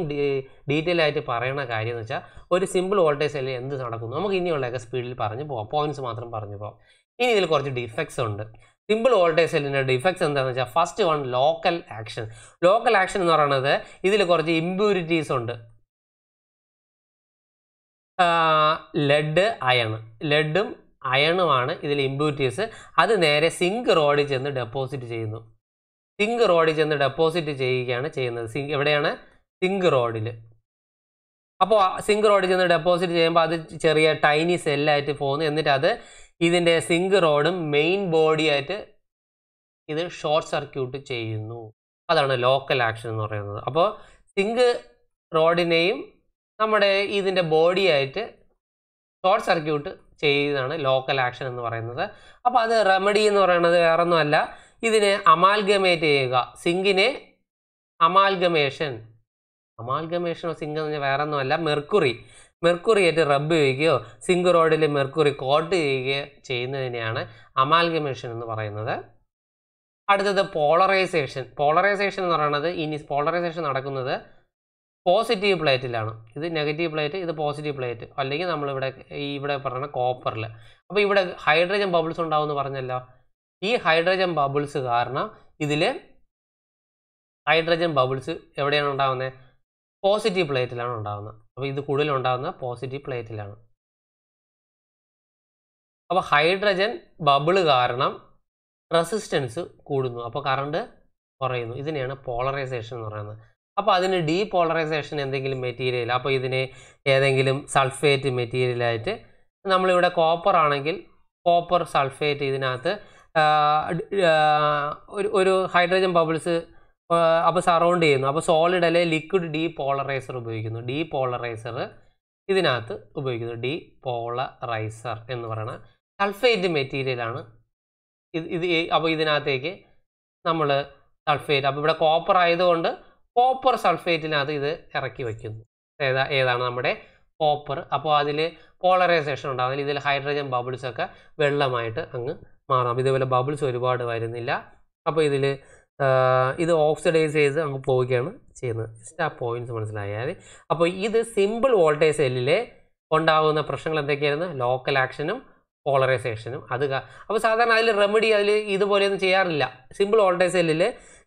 ഡീറ്റെയിൽ ആയിട്ട് പറയണ കാര്യം എന്ന് വെച്ചാൽ ഒരു സിമ്പിൾ വോൾട്ടേജ് സെല്ലിൽ എന്ത് നടക്കുന്നു നമുക്ക് ഇനിയുള്ളതൊക്കെ സ്പീഡിൽ പറഞ്ഞു പോകാം പോയിൻറ്സ് മാത്രം പറഞ്ഞു പോകാം ഇനി ഇതിൽ കുറച്ച് ഡിഫക്ട്സ് ഉണ്ട് സിമ്പിൾ വോൾട്ടേജ് സെല്ലിൻ്റെ ഡിഫക്ട്സ് എന്താണെന്ന് വെച്ചാൽ first one local action local action എന്ന് പറയുന്നത് ഇതിൽ കുറച്ച് ഇമ്പ്യൂരിറ്റീസ് ഉണ്ട് ലെഡ് അയൺ ലെഡും അയണുമാണ് ഇതിൽ ഇമ്പ്യൂരിറ്റീസ് അത് നേരെ സിങ്ക് റോഡിൽ ചെന്ന് ഡെപ്പോസിറ്റ് ചെയ്യുന്നു സിങ്ക് റോഡിൽ ചെന്ന് ഡെപ്പോസിറ്റ് ചെയ്യുകയാണ് ചെയ്യുന്നത് സിങ്ക് എവിടെയാണ് സിങ്ക് റോഡിൽ അപ്പോൾ സിങ്ക് റോഡിൽ ചെന്ന് ഡെപ്പോസിറ്റ് ചെയ്യുമ്പോൾ അത് ചെറിയ ടൈനി സെല്ലായിട്ട് പോകുന്നു എന്നിട്ട് അത് ഇതിൻ്റെ സിങ്ക് റോഡും മെയിൻ ബോഡിയായിട്ട് ഇത് ഷോർട്ട് സർക്യൂട്ട് ചെയ്യുന്നു അതാണ് ലോക്കൽ ആക്ഷൻ എന്ന് പറയുന്നത് അപ്പോൾ സിങ്ക് റോഡിനെയും നമ്മുടെ ഇതിൻ്റെ ബോഡിയായിട്ട് ഷോർട്ട് സർക്യൂട്ട് ചെയ്താണ് ലോക്കൽ ആക്ഷൻ എന്ന് പറയുന്നത് അപ്പോൾ അത് റെമഡി എന്ന് പറയുന്നത് ഒന്നുമല്ല ഇതിനെ അമാൽഗമേറ്റ് ചെയ്യുക സിങ്കിനെ അമാൽഗമേഷൻ അമാൽഗമേഷനോ സിങ്ക് എന്ന് പറഞ്ഞാൽ ഒന്നുമല്ല മെർക്കുറി മെർക്കുറിയായിട്ട് റബ്ബ് ചെയ്യുകയോ സിങ്ക് റോഡിൽ മെർക്കുറി കോട്ട് ചെയ്യുകയോ ചെയ്യുന്നതിനെയാണ് അമാൽഗമേഷൻ എന്ന് പറയുന്നത് അടുത്തത് പോളറൈസേഷൻ പോളറൈസേഷൻ എന്ന് പറയുന്നത് ഇനി പോളറൈസേഷൻ നടക്കുന്നത് പോസിറ്റീവ് പ്ലേറ്റിലാണ് ഇത് നെഗറ്റീവ് പ്ലേറ്റ് ഇത് പോസിറ്റീവ് പ്ലേറ്റ് അല്ലെങ്കിൽ നമ്മളിവിടെ ഇവിടെ പറഞ്ഞ കോപ്പറിൽ അപ്പോൾ ഇവിടെ ഹൈഡ്രജൻ ബബിൾസ് ഉണ്ടാവുമെന്ന് പറഞ്ഞല്ലോ ഈ ഹൈഡ്രജൻ ബബിൾസ് കാരണം ഇതിൽ ഹൈഡ്രജൻ ബബിൾസ് എവിടെയാണ് ഉണ്ടാകുന്നത് പോസിറ്റീവ് പ്ലേറ്റിലാണ് ഉണ്ടാകുന്നത് അപ്പോൾ ഇത് കൂടുതൽ പോസിറ്റീവ് പ്ലേറ്റിലാണ് അപ്പോൾ ഹൈഡ്രജൻ ബബിള് കാരണം റെസിസ്റ്റൻസ് കൂടുന്നു അപ്പോൾ കറണ്ട് കുറയുന്നു ഇതിനെയാണ് പോളറൈസേഷൻ എന്ന് പറയുന്നത് അപ്പോൾ അതിന് ഡീപോളറൈസേഷൻ എന്തെങ്കിലും മെറ്റീരിയൽ അപ്പോൾ ഇതിനെ ഏതെങ്കിലും സൾഫേറ്റ് മെറ്റീരിയലായിട്ട് നമ്മളിവിടെ കോപ്പർ ആണെങ്കിൽ കോപ്പർ സൾഫേറ്റ് ഇതിനകത്ത് ഒരു ഒരു ഹൈഡ്രജൻ ബബിൾസ് അപ്പോൾ സറൗണ്ട് ചെയ്യുന്നു അപ്പോൾ സോളിഡ് അല്ലെ ലിക്വിഡ് പോളറൈസർ ഉപയോഗിക്കുന്നു പോളറൈസർ ഇതിനകത്ത് ഉപയോഗിക്കുന്നു പോളറൈസർ എന്ന് പറയുന്ന സൾഫേറ്റ് മെറ്റീരിയലാണ് ഇത് ഇത് അപ്പോൾ ഇതിനകത്തേക്ക് നമ്മൾ സൾഫേറ്റ് അപ്പോൾ ഇവിടെ കോപ്പർ ആയതുകൊണ്ട് കോപ്പർ സൾഫേറ്റിനകത്ത് ഇത് ഇറക്കി വയ്ക്കുന്നു ഏതാ ഏതാണ് നമ്മുടെ കോപ്പർ അപ്പോൾ അതിൽ പോളറൈസേഷൻ ഉണ്ടാകുന്നില്ല ഇതിൽ ഹൈഡ്രജൻ ബബിൾസൊക്കെ വെള്ളമായിട്ട് അങ്ങ് മാറാം ഇതേപോലെ ബബിൾസ് ഒരുപാട് വരുന്നില്ല അപ്പോൾ ഇതിൽ ഇത് ഓക്സിഡൈസ് ചെയ്ത് അങ്ങ് പോവുകയാണ് ചെയ്യുന്നത് ജസ്റ്റ് ആ പോയിന്റ്സ് മനസ്സിലായാൽ അപ്പോൾ ഇത് സിമ്പിൾ വോൾട്ടേജ് സെല്ലിൽ ഉണ്ടാകുന്ന പ്രശ്നങ്ങൾ എന്തൊക്കെയായിരുന്നു ലോക്കൽ ആക്ഷനും പോളറൈസേഷനും അത് അപ്പോൾ സാധാരണ അതിൽ റെമഡി അതിൽ ഇതുപോലെയൊന്നും ചെയ്യാറില്ല സിമ്പിൾ വോൾട്ടേജ് സെല്ലിൽ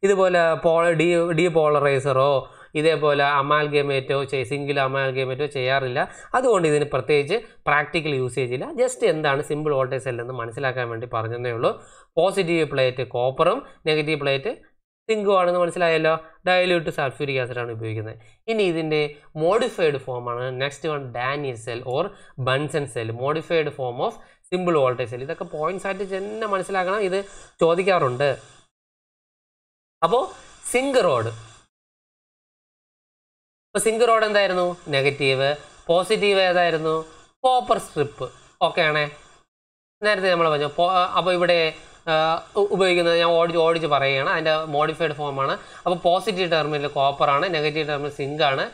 ഇതുപോലെ പോള ഡി ഡി പോളറൈസറോ ഇതേപോലെ അമാൽഗമേറ്റോ സിംഗിൾ അമാൽഗമേറ്റോ ചെയ്യാറില്ല അതുകൊണ്ട് ഇതിന് പ്രത്യേകിച്ച് പ്രാക്ടിക്കൽ യൂസേജ് ഇല്ല ജസ്റ്റ് എന്താണ് സിമ്പിൾ വോൾട്ടേജ് സെൽ എന്ന് മനസ്സിലാക്കാൻ വേണ്ടി പറഞ്ഞതേ ഉള്ളൂ പോസിറ്റീവ് പ്ലേറ്റ് കോപ്പറും നെഗറ്റീവ് പ്ലേറ്റ് സിങ്കുമാണെന്ന് മനസ്സിലായല്ലോ ഡയലൂട്ട് സൾഫ്യൂരിക് ആസിഡാണ് ഉപയോഗിക്കുന്നത് ഇനി ഇതിൻ്റെ മോഡിഫൈഡ് ഫോമാണ് next one Daniell cell or Bunsen cell modified form of simple voltage cell ഇതൊക്കെ പോയിന്റ്സ് ആയിട്ട് തന്നെ മനസ്സിലാക്കണം ഇത് ചോദിക്കാറുണ്ട് അപ്പോ സിങ്ക് റോഡ് അപ്പോൾ സിങ്ക് റോഡ് എന്തായിരുന്നു നെഗറ്റീവ് പോസിറ്റീവ് ഏതായിരുന്നു കോപ്പർ സ്ട്രിപ്പ് ഓക്കെ ആണേ നേരത്തെ നമ്മൾ പറഞ്ഞു അപ്പോൾ ഇവിടെ ഉപയോഗിക്കുന്നത് ഞാൻ ഓടിച്ച് ഓടിച്ച് പറയുകയാണ് അതിൻ്റെ മോഡിഫൈഡ് ഫോമാണ് അപ്പോൾ പോസിറ്റീവ് കോപ്പർ കോപ്പറാണ് നെഗറ്റീവ് സിങ്ക് ആണ്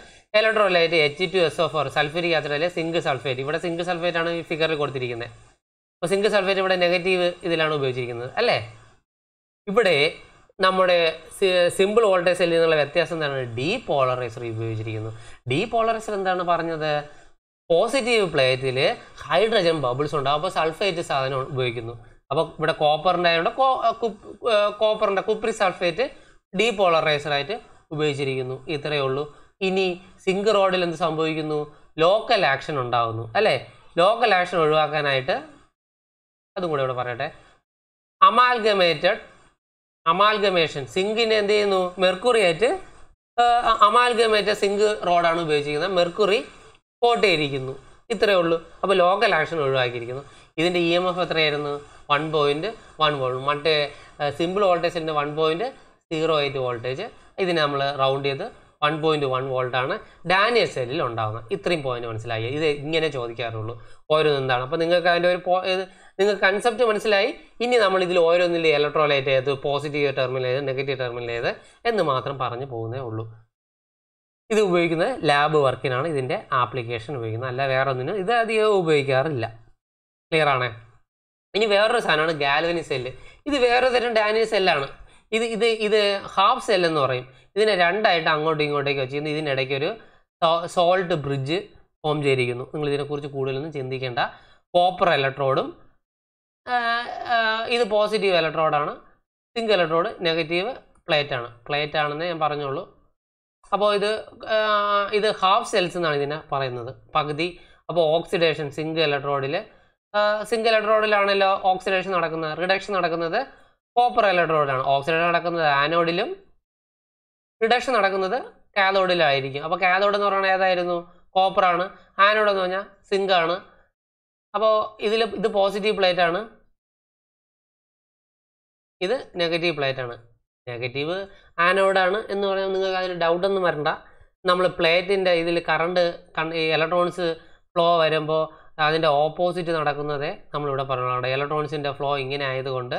electrolyte H two S of four sulphuric ആസിഡിലെ സിങ്ക് സൾഫേറ്റ് ഇവിടെ സിങ്ക് സൾഫേറ്റ് ആണ് ഈ ഫിഗറിൽ കൊടുത്തിരിക്കുന്നത് അപ്പോൾ സിങ്ക് സൾഫേറ്റ് ഇവിടെ നെഗറ്റീവ് ഇതിലാണ് ഉപയോഗിച്ചിരിക്കുന്നത് അല്ലേ ഇവിടെ നമ്മുടെ സിമ്പിൾ വോൾട്ടേജ് സെല്ലിൽ നിന്നുള്ള വ്യത്യാസം എന്താണ് ഡീ പോളറൈസർ ഉപയോഗിച്ചിരിക്കുന്നു ഡീ പോളറൈസർ എന്താണ് പറഞ്ഞത് പോസിറ്റീവ് പ്ലേറ്റിൽ ഹൈഡ്രജൻ ബബിൾസ് ഉണ്ട് അപ്പോൾ സൾഫേറ്റ് സാധനം ഉപയോഗിക്കുന്നു അപ്പോൾ ഇവിടെ കോപ്പറിൻ്റെ ആയതുകൊണ്ട് കോപ്പറിൻ്റെ കുപ്രി സൾഫേറ്റ് ഡീ പോളറൈസറായിട്ട് ഉപയോഗിച്ചിരിക്കുന്നു ഇത്രയേ ഉള്ളൂ ഇനി സിങ്ക് റോഡിൽ എന്ത് സംഭവിക്കുന്നു ലോക്കൽ ആക്ഷൻ ഉണ്ടാകുന്നു അല്ലേ ലോക്കൽ ആക്ഷൻ ഒഴിവാക്കാനായിട്ട് അതും കൂടെ ഇവിടെ പറയട്ടെ അമാൽഗമേറ്റഡ് അമാൽഗമേഷൻ സിങ്കിന് എന്ത് ചെയ്യുന്നു മെർക്കുറി ആയിട്ട് അമാൽഗമേറ്റ സിങ്ക് റോഡാണ് ഉപയോഗിച്ചിരിക്കുന്നത് മെർക്കുറി കോട്ടയിരിക്കുന്നു ഇത്രയേ ഉള്ളൂ അപ്പോൾ ലോക്കൽ ആക്ഷൻ ഒഴിവാക്കിയിരിക്കുന്നു ഇതിൻ്റെ ഇ e എം എഫ് എത്രയായിരുന്നു വൺ പോയിൻറ്റ് വൺ വോൾട്ട് മറ്റേ സിമ്പിൾ വോൾട്ടേജിൻ്റെ one point zero eight voltage ഇതിനെ നമ്മൾ റൗണ്ട് ചെയ്ത് വൺ പോയിൻറ്റ് വൺ വോൾട്ടാണ് ഡാനിയൽ സെല്ലിൽ ഉണ്ടാകുന്നത് ഇത്രയും പോയിന്റ് മനസ്സിലായി ഇത് ഇങ്ങനെ ചോദിക്കാറുള്ളൂ ഓരോന്നെന്താണ് അപ്പോൾ നിങ്ങൾക്ക് അതിൻ്റെ ഒരു നിങ്ങൾക്ക് കൺസെപ്റ്റ് മനസ്സിലായി ഇനി നമ്മൾ ഇതിൽ ഓരോന്നിൻ്റെ ഇലക്ട്രോലൈറ്റ് ഏത് പോസിറ്റീവ് ടെർമിനൽ ഏത് നെഗറ്റീവ് ടെർമിനൽ ഏത് എന്ന് മാത്രം പറഞ്ഞു പോകുന്നേ ഉള്ളൂ ഇത് ഉപയോഗിക്കുന്നത് ലാബ് വർക്കിനാണ് ഇതിൻ്റെ ആപ്ലിക്കേഷൻ ഉപയോഗിക്കുന്നത് അല്ല വേറെ ഒന്നിനും ഇത് അധികം ഉപയോഗിക്കാറില്ല ക്ലിയർ ആണേ ഇനി വേറൊരു സാധനമാണ് ഗാലവനി സെല്ല് ഇത് വേറെ തരം ഡാനിയ സെല്ലാണ് ഇത് ഇത് ഇത് ഹാഫ് സെൽ എന്ന് പറയും ഇതിനെ രണ്ടായിട്ട് അങ്ങോട്ടും ഇങ്ങോട്ടേക്ക് വെച്ച് ഇതിനിടയ്ക്ക് ഒരു സോൾട്ട് ബ്രിഡ്ജ് ഫോം ചെയ്തിരിക്കുന്നു നിങ്ങൾ ഇതിനെക്കുറിച്ച് കൂടുതലൊന്നും ചിന്തിക്കേണ്ട കോപ്പർ ഇലക്ട്രോഡും ഇത് പോസിറ്റീവ് ഇലക്ട്രോഡാണ് സിങ്ക് ഇലക്ട്രോഡ് നെഗറ്റീവ് പ്ലേറ്റ് ആണ് പ്ലേറ്റ് ആണെന്ന് ഞാൻ പറഞ്ഞുള്ളൂ അപ്പോൾ ഇത് ഇത് ഹാഫ് സെൽസ് എന്നാണ് ഇതിനെ പറയുന്നത് പകുതി അപ്പോൾ ഓക്സിഡേഷൻ സിങ്ക് ഇലക്ട്രോഡിൽ സിങ്ക് ഇലക്ട്രോഡിലാണല്ലോ ഓക്സിഡേഷൻ നടക്കുന്നത് റിഡക്ഷൻ നടക്കുന്നത് കോപ്പർ ഇലക്ട്രോഡിലാണ് ഓക്സിഡേഷൻ നടക്കുന്നത് ആനോഡിലും റിഡക്ഷൻ നടക്കുന്നത് കാഥോഡിലായിരിക്കും അപ്പോൾ കാഥോഡ് എന്ന് പറയുന്നത് ഏതായിരുന്നു കോപ്പറാണ് ആനോഡ് എന്ന് പറഞ്ഞാൽ സിങ്കാണ് അപ്പോൾ ഇതിൽ ഇത് പോസിറ്റീവ് പ്ലേറ്റ് ആണ് ഇത് നെഗറ്റീവ് പ്ലേറ്റ് ആണ് നെഗറ്റീവ് ആനോഡാണ് എന്ന് പറയുമ്പോൾ നിങ്ങൾക്ക് അതിൽ ഡൗട്ടൊന്നും വരണ്ട നമ്മൾ പ്ലേറ്റിൻ്റെ ഇതിൽ കറണ്ട് ഈ ഇലക്ട്രോൺസ് ഫ്ലോ വരുമ്പോൾ അതിൻ്റെ ഓപ്പോസിറ്റ് നടക്കുന്നതേ നമ്മളിവിടെ പറഞ്ഞുള്ളൂ ഇലക്ട്രോണിക്സിൻ്റെ ഫ്ലോ ഇങ്ങനെ ആയതുകൊണ്ട്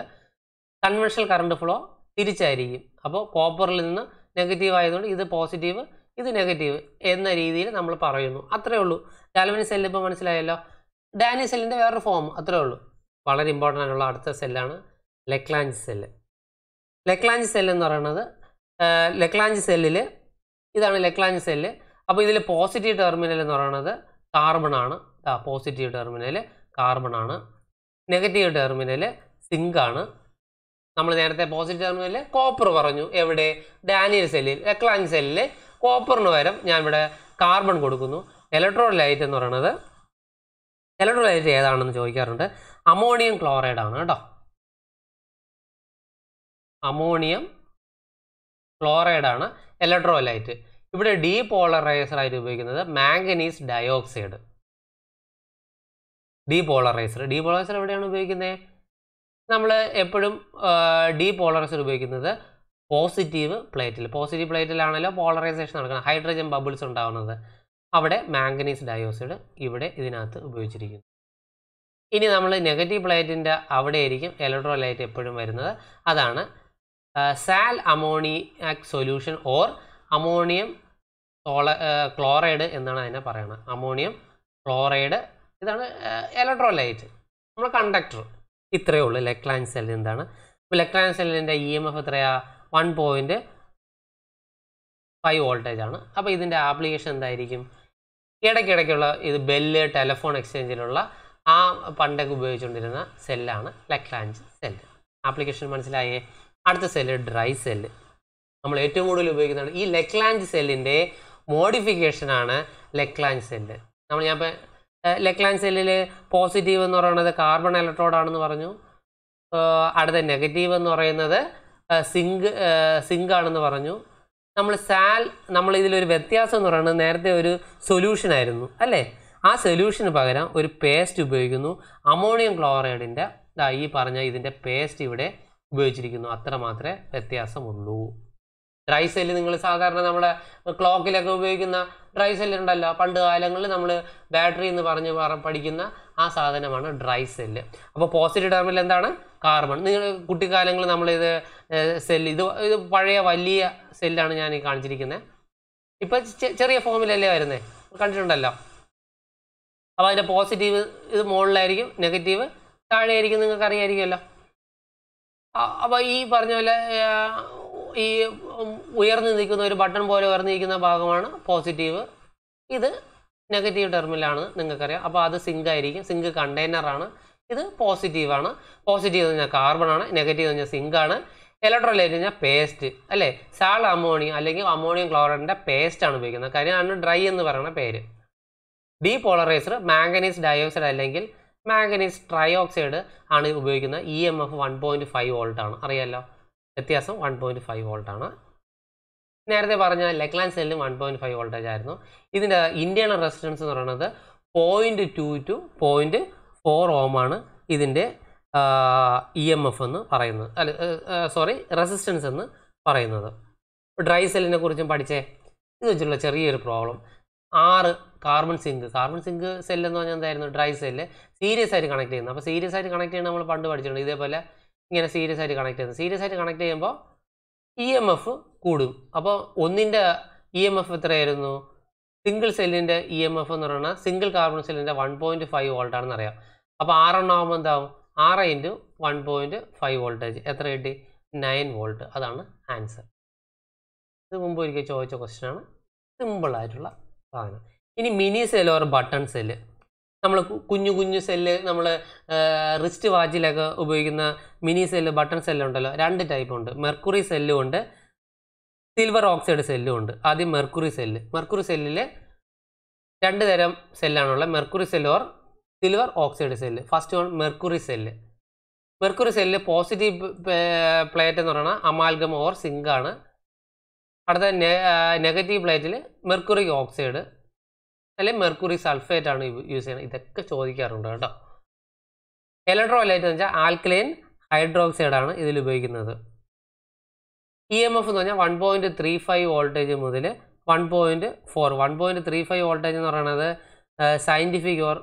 കൺവെൻഷണൽ കറണ്ട് ഫ്ലോ തിരിച്ചായിരിക്കും അപ്പോൾ കോപ്പറിൽ നിന്ന് നെഗറ്റീവ് ആയതുകൊണ്ട് ഇത് പോസിറ്റീവ് ഇത് നെഗറ്റീവ് എന്ന രീതിയിൽ നമ്മൾ പറയുന്നു അത്രയേ ഉള്ളൂ ഗാൽവനി സെല്ല് മനസ്സിലായല്ലോ ഡാനി സെല്ലിൻ്റെ വേറൊരു ഫോം അത്രേ ഉള്ളൂ വളരെ ഇമ്പോർട്ടൻ്റ് ആയിട്ടുള്ള അടുത്ത സെല്ലാണ് ലെക്ലാഞ്ച് സെല്ല് ലെക്ലാഞ്ച് സെല്ല് എന്ന് പറയുന്നത് ലെക്ലാഞ്ച് സെല്ലിൽ ഇതാണ് ലെക്ലാഞ്ച് സെല്ല് അപ്പോൾ ഇതിൽ പോസിറ്റീവ് ടെർമിനൽ എന്ന് പറയുന്നത് കാർബൺ ആണ് പോസിറ്റീവ് ടെർമിനൽ കാർബൺ ആണ് നെഗറ്റീവ് ടെർമിനൽ സിങ്ക് ആണ് നമ്മൾ നേരത്തെ പോസിറ്റീവ് ടെർമിനൽ കോപ്പർ പറഞ്ഞു എവിടെ ഡാനിയൽ സെല്ലിൽ ലെക്ലാഞ്ച് സെല്ലിൽ കോപ്പറിന് പകരം ഞാൻ ഇവിടെ കാർബൺ കൊടുക്കുന്നു ഇലക്ട്രോലൈറ്റ് എന്ന് പറയുന്നത് ഇലക്ട്രോലൈറ്റ് ഏതാണെന്ന് ചോദിക്കാറുണ്ട് അമോണിയം ക്ലോറൈഡ് ആണ് കേട്ടോ അമോണിയം ക്ലോറൈഡ് ആണ് ഇലക്ട്രോലൈറ്റ് ഇവിടെ പോളറൈസർ ആയിട്ട് ഉപയോഗിക്കുന്നത് മാംഗനീസ് ഡയോക്സൈഡ് ഡീപോളറൈസർ ഡീപോളറൈസർ എവിടെയാണ് ഉപയോഗിക്കുന്നത് നമ്മൾ എപ്പോഴും ഡീപോളറൈസർ ഉപയോഗിക്കുന്നത് പോസിറ്റീവ് പ്ലേറ്റിൽ പോസിറ്റീവ് പ്ലേറ്റിലാണല്ലോ പോളറൈസേഷൻ നടക്കുന്നത് ഹൈഡ്രജൻ ബബിൾസ് ഉണ്ടാകുന്നത് അവിടെ മാംഗനീസ് ഡയോക്സൈഡ് ഇവിടെ ഇതിനകത്ത് ഉപയോഗിച്ചിരിക്കുന്നു ഇനി നമ്മൾ നെഗറ്റീവ് പ്ലേറ്റിൻ്റെ അവിടെ ആയിരിക്കും ഇലക്ട്രോലൈറ്റ് എപ്പോഴും വരുന്നത് അതാണ് sal ammoniac solution or ammonium chloride എന്നാണ് അതിനെ പറയുന്നത് അമോണിയം ക്ലോറൈഡ് ഇതാണ് ഇലക്ട്രോലൈറ്റ് നമ്മൾ കണ്ടക്ടർ ഇത്രയേ ഉള്ളൂ ലെക്ലാൻ സെല്ലിന് എന്താണ് ഇപ്പോൾ ലെക്ലാൻ സെല്ലിൻ്റെ ഇ എം എഫ് എത്രയാ വൺ പോയിൻറ്റ് ഫൈവ് വോൾട്ടേജ് ആണ് അപ്പോൾ ഇതിൻ്റെ ആപ്ലിക്കേഷൻ എന്തായിരിക്കും ഇടയ്ക്കിടയ്ക്കുള്ള ഇത് ബെല്ല് ടെലഫോൺ എക്സ്ചേഞ്ചിലുള്ള ആ പണ്ടൊക്കെ ഉപയോഗിച്ചുകൊണ്ടിരുന്ന സെല്ലാണ് ലക്ലാഞ്ച് സെല്ല് ആപ്ലിക്കേഷൻ മനസ്സിലായേ അടുത്ത സെല്ല് ഡ്രൈ സെല്ല് നമ്മൾ ഏറ്റവും കൂടുതൽ ഉപയോഗിക്കുന്നത് ഈ ലെക്ലാഞ്ച് സെല്ലിൻ്റെ മോഡിഫിക്കേഷനാണ് ലെക്ലാഞ്ച് സെല്ല് നമ്മൾ ഞാൻ ഇപ്പോൾ ലെക്ലാഞ്ച് സെല്ലിൽ പോസിറ്റീവ് എന്ന് പറയുന്നത് കാർബൺ ഇലക്ട്രോഡാണെന്ന് പറഞ്ഞു അടുത്ത നെഗറ്റീവ് എന്ന് പറയുന്നത് സിങ്ക് സിങ്ക് ആണെന്ന് പറഞ്ഞു നമ്മൾ സാൽ നമ്മൾ ഇതിലൊരു വ്യത്യാസം എന്ന് പറയുന്നത് നേരത്തെ ഒരു സൊല്യൂഷൻ ആയിരുന്നു അല്ലേ ആ സൊല്യൂഷന് പകരം ഒരു പേസ്റ്റ് ഉപയോഗിക്കുന്നു അമോണിയം ക്ലോറൈഡിൻ്റെ ഈ പറഞ്ഞ ഇതിൻ്റെ പേസ്റ്റ് ഇവിടെ ഉപയോഗിച്ചിരിക്കുന്നു അത്ര മാത്രമേ വ്യത്യാസമുള്ളൂ ഡ്രൈ സെല്ല് നിങ്ങൾ സാധാരണ നമ്മുടെ ക്ലോക്കിലൊക്കെ ഉപയോഗിക്കുന്ന ഡ്രൈ സെല്ല് ഉണ്ടല്ലോ പണ്ട് കാലങ്ങളിൽ നമ്മൾ ബാറ്ററി എന്ന് പറഞ്ഞ് പഠിക്കുന്ന ആ സാധനമാണ് ഡ്രൈ സെല്ല് അപ്പോൾ പോസിറ്റീവ് ടേമിൽ എന്താണ് കാർബൺ നിങ്ങൾ കുട്ടിക്കാലങ്ങളിൽ നമ്മളിത് സെല്ല് ഇത് ഇത് പഴയ വലിയ സെല്ലാണ് ഞാൻ ഈ കാണിച്ചിരിക്കുന്നത് ഇപ്പം ചെറിയ ഫോമിലല്ലേ വരുന്നത് കണ്ടിട്ടുണ്ടല്ലോ അപ്പോൾ അതിൻ്റെ പോസിറ്റീവ് ഇത് മുകളിലായിരിക്കും നെഗറ്റീവ് താഴെയായിരിക്കും നിങ്ങൾക്ക് അറിയായിരിക്കുമല്ലോ അപ്പോൾ ഈ പറഞ്ഞ പോലെ ഈ ഉയർന്നു നിൽക്കുന്ന ഒരു ബട്ടൺ പോലെ ഉയർന്നിരിക്കുന്ന ഭാഗമാണ് പോസിറ്റീവ് ഇത് നെഗറ്റീവ് ടെർമിലാണ് നിങ്ങൾക്കറിയാം അപ്പോൾ അത് സിങ്ക് ആയിരിക്കും സിങ്ക് കണ്ടെയ്നറാണ് ഇത് പോസിറ്റീവാണ് പോസിറ്റീവ് എന്ന് പറഞ്ഞാൽ കാർബൺ ആണ് നെഗറ്റീവ് എന്ന് പറഞ്ഞാൽ സിങ്കാണ് ഇലക്ട്രോലൈറ്റ് കഴിഞ്ഞാൽ പേസ്റ്റ് അല്ലേ സാൾ അമോണിയം അല്ലെങ്കിൽ അമോണിയം ക്ലോറൈഡിൻ്റെ ആണ് ഉപയോഗിക്കുന്നത് കാര്യം ഡ്രൈ എന്ന് പറയുന്ന പേര് പോളറൈസർ മാംഗനീസ് ഡയോക്സൈഡ് അല്ലെങ്കിൽ മാംഗനീസ് ട്രൈഓക്സൈഡ് ആണ് ഉപയോഗിക്കുന്ന E M F one e point five ആണ് അറിയാമല്ലോ വ്യത്യാസം വൺ പോയിൻറ്റ് ഫൈവ് ആണ് നേരത്തെ പറഞ്ഞ ലെക്ലാൻ സെല്ലും വൺ പോയിൻറ്റ് ഫൈവ് വോൾട്ടേജ് ആയിരുന്നു ഇതിൻ്റെ ഇൻറ്റേണൽ റെസിസ്റ്റൻസ് എന്ന് പറയുന്നത് point two two point four ആണ് ഇതിൻ്റെ ഇ എം എഫ് എന്ന് പറയുന്നത് അല്ല സോറി റെസിസ്റ്റൻസ് എന്ന് പറയുന്നത് ഡ്രൈ സെല്ലിനെ കുറിച്ചും പഠിച്ചേ ഇത് വെച്ചുള്ള ചെറിയൊരു പ്രോബ്ലം ആറ് carbon zinc carbon zinc cell എന്ന് പറഞ്ഞാൽ എന്തായിരുന്നു ഡ്രൈ സെല്ല് സീരിയസ് ആയിട്ട് കണക്ട് ചെയ്യുന്നത് അപ്പോൾ സീരിയസ് ആയിട്ട് കണക്ട് ചെയ്യുന്നത് നമ്മൾ പണ്ട് പഠിച്ചിട്ടുണ്ട് ഇതേപോലെ ഇങ്ങനെ സീരിയസ് ആയിട്ട് കണക്ട് ചെയ്യുന്നത് സീരിയസ് ആയിട്ട് കണക്ട് ചെയ്യുമ്പോൾ ഇ എം എഫ് കൂടും അപ്പോൾ ഒന്നിൻ്റെ ഇ e എം എഫ് എത്രയായിരുന്നു സിംഗിൾ സെല്ലിൻ്റെ ഇ എം എഫ് എന്ന് പറയുന്നത് സിംഗിൾ കാർബൺ സെല്ലിൻ്റെ വൺ പോയിൻറ്റ് ഫൈവ് വോൾട്ടാണെന്ന് അറിയാം അപ്പോൾ ആറെണ്ണം ആകുമ്പോൾ എന്താവും ആറ് into one point five voltage എത്ര കിട്ടി നയൻ വോൾട്ട് അതാണ് ആൻസർ ഇത് മുമ്പ് ഒരിക്കൽ ചോദിച്ച ആണ് സിമ്പിളായിട്ടുള്ള സാധനം ഇനി mini cell or button cell നമ്മൾ കുഞ്ഞു കുഞ്ഞു സെല്ല് നമ്മൾ റിസ്റ്റ് വാച്ചിലൊക്കെ ഉപയോഗിക്കുന്ന മിനി സെല്ല് ബട്ടൺ സെല്ലുണ്ടല്ലോ രണ്ട് ടൈപ്പ് ഉണ്ട് മെർക്കുറി സെല്ലും ഉണ്ട് സിൽവർ ഓക്സൈഡ് സെല്ലും ഉണ്ട് ആദ്യം മെർക്കുറി സെല്ല് മെർക്കുറി സെല്ലിൽ രണ്ട് തരം സെല്ലാണുള്ളത് mercury cell or silver oxide cell first one mercury cell mercury cell positive plate എന്ന് പറയുന്നത് അമാൽഗം ഓർ സിങ്ക് ആണ് അടുത്ത നെഗറ്റീവ് പ്ലേറ്റിൽ മെർക്കുറി ഓക്സൈഡ് അല്ലെങ്കിൽ മെർക്കുറി സൾഫേറ്റ് ആണ് യൂസ് ചെയ്യുന്നത് ഇതൊക്കെ ചോദിക്കാറുണ്ട് കേട്ടോ ഇലക്ട്രോലൈറ്റ് എന്ന് വെച്ചാൽ ആൽക്കലൈൻ ഹൈഡ്രോക്സൈഡ് ആണ് ഇതിൽ ഉപയോഗിക്കുന്നത് ഇ എം എഫ് എന്ന് പറഞ്ഞാൽ one point three five voltage മുതൽ one point four one point three five voltage എന്ന് പറയുന്നത് സയൻറ്റിഫിക് ഓർ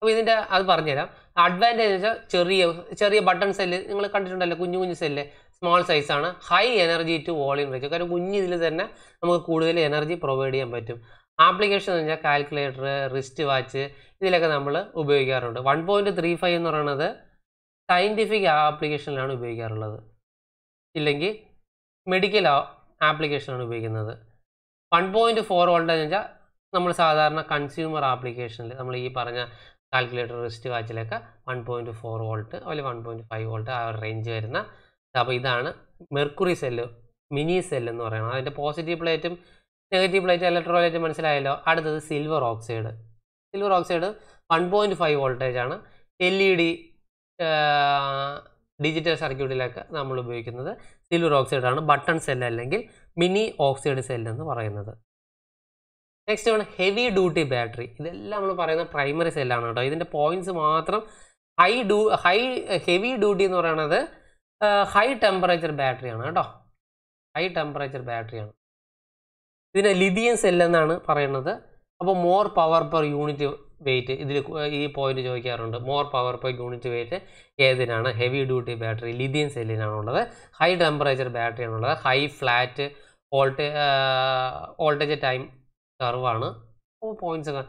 അപ്പോൾ ഇതിൻ്റെ അത് പറഞ്ഞുതരാം അഡ്വാൻറ്റേജ് വെച്ചാൽ ചെറിയ ചെറിയ ബട്ടൺ സെല്ല് നിങ്ങൾ കണ്ടിട്ടുണ്ടല്ലോ കുഞ്ഞു കുഞ്ഞു സെല്ല് സ്മോൾ സൈസാണ് high energy to volume range കാരണം കുഞ്ഞു ഇതിൽ തന്നെ നമുക്ക് കൂടുതൽ എനർജി പ്രൊവൈഡ് ചെയ്യാൻ പറ്റും ആപ്ലിക്കേഷൻ എന്ന് വെച്ചാൽ കാൽക്കുലേറ്റർ റിസ്റ്റ് വാച്ച് ഇതിലൊക്കെ നമ്മൾ ഉപയോഗിക്കാറുണ്ട് വൺ പോയിൻറ്റ് ത്രീ ഫൈവ് എന്ന് പറയുന്നത് സയൻറ്റിഫിക് ആപ്ലിക്കേഷനിലാണ് ഉപയോഗിക്കാറുള്ളത് ഇല്ലെങ്കിൽ മെഡിക്കൽ ആപ്ലിക്കേഷനാണ് ഉപയോഗിക്കുന്നത് വൺ പോയിൻറ്റ് ഫോർ വോൾട്ട് എന്ന് വെച്ചാൽ നമ്മൾ സാധാരണ കൺസ്യൂമർ ആപ്ലിക്കേഷനിൽ നമ്മൾ ഈ പറഞ്ഞ കാൽക്കുലേറ്റർ റിസ്റ്റ് വാച്ചിലൊക്കെ വൺ പോയിൻറ്റ് ഫോർ വോൾട്ട് അല്ലെങ്കിൽ വൺ പോയിൻറ്റ് ഫൈവ് വോൾട്ട് ആ ഒരു റേഞ്ച് വരുന്ന അപ്പോൾ ഇതാണ് മെർക്കുറി സെല്ല് മിനി സെല്ല് എന്ന് പറയുന്നത് അതിൻ്റെ പോസിറ്റീവ് പ്ലേറ്റും നെഗറ്റീവ് പ്ലേറ്റ് ഇലക്ട്രോലൈറ്റ് മനസ്സിലായല്ലോ അടുത്തത് silver oxide silver oxide one point five വോൾട്ടേജാണ് എൽ ഇ ഡി ഡിജിറ്റൽ സർക്യൂട്ടിലൊക്കെ നമ്മൾ ഉപയോഗിക്കുന്നത് സിൽവർ ഓക്സൈഡാണ് ബട്ടൺ സെല്ല് അല്ലെങ്കിൽ മിനി ഓക്സൈഡ് സെല്ല് എന്ന് പറയുന്നത് നെക്സ്റ്റ് ആണ് ഹെവി ഡ്യൂട്ടി ബാറ്ററി ഇതെല്ലാം നമ്മൾ പറയുന്ന പ്രൈമറി സെല്ലാണ് കേട്ടോ ഇതിൻ്റെ പോയിന്റ്സ് മാത്രം ഹൈ ഡൂ ഹൈ ഹെവി ഡ്യൂട്ടി എന്ന് പറയുന്നത് ഹൈ ടെമ്പറേച്ചർ ബാറ്ററിയാണ് കേട്ടോ ഹൈ ടെമ്പറേച്ചർ ബാറ്ററിയാണ് ഇതിനെ ലിഥിയൻ സെല്ലെന്നാണ് പറയുന്നത് അപ്പോൾ more power per unit weight ഇതിൽ ഈ പോയിന്റ് ചോദിക്കാറുണ്ട് more power per unit weight ഏതിനാണ് ഹെവി ഡ്യൂട്ടി ബാറ്ററി ലിഥിയൻ സെല്ലിനാണുള്ളത് high temperature battery high flat voltage time കർവാണ് അപ്പോൾ പോയിൻറ്റ്സ്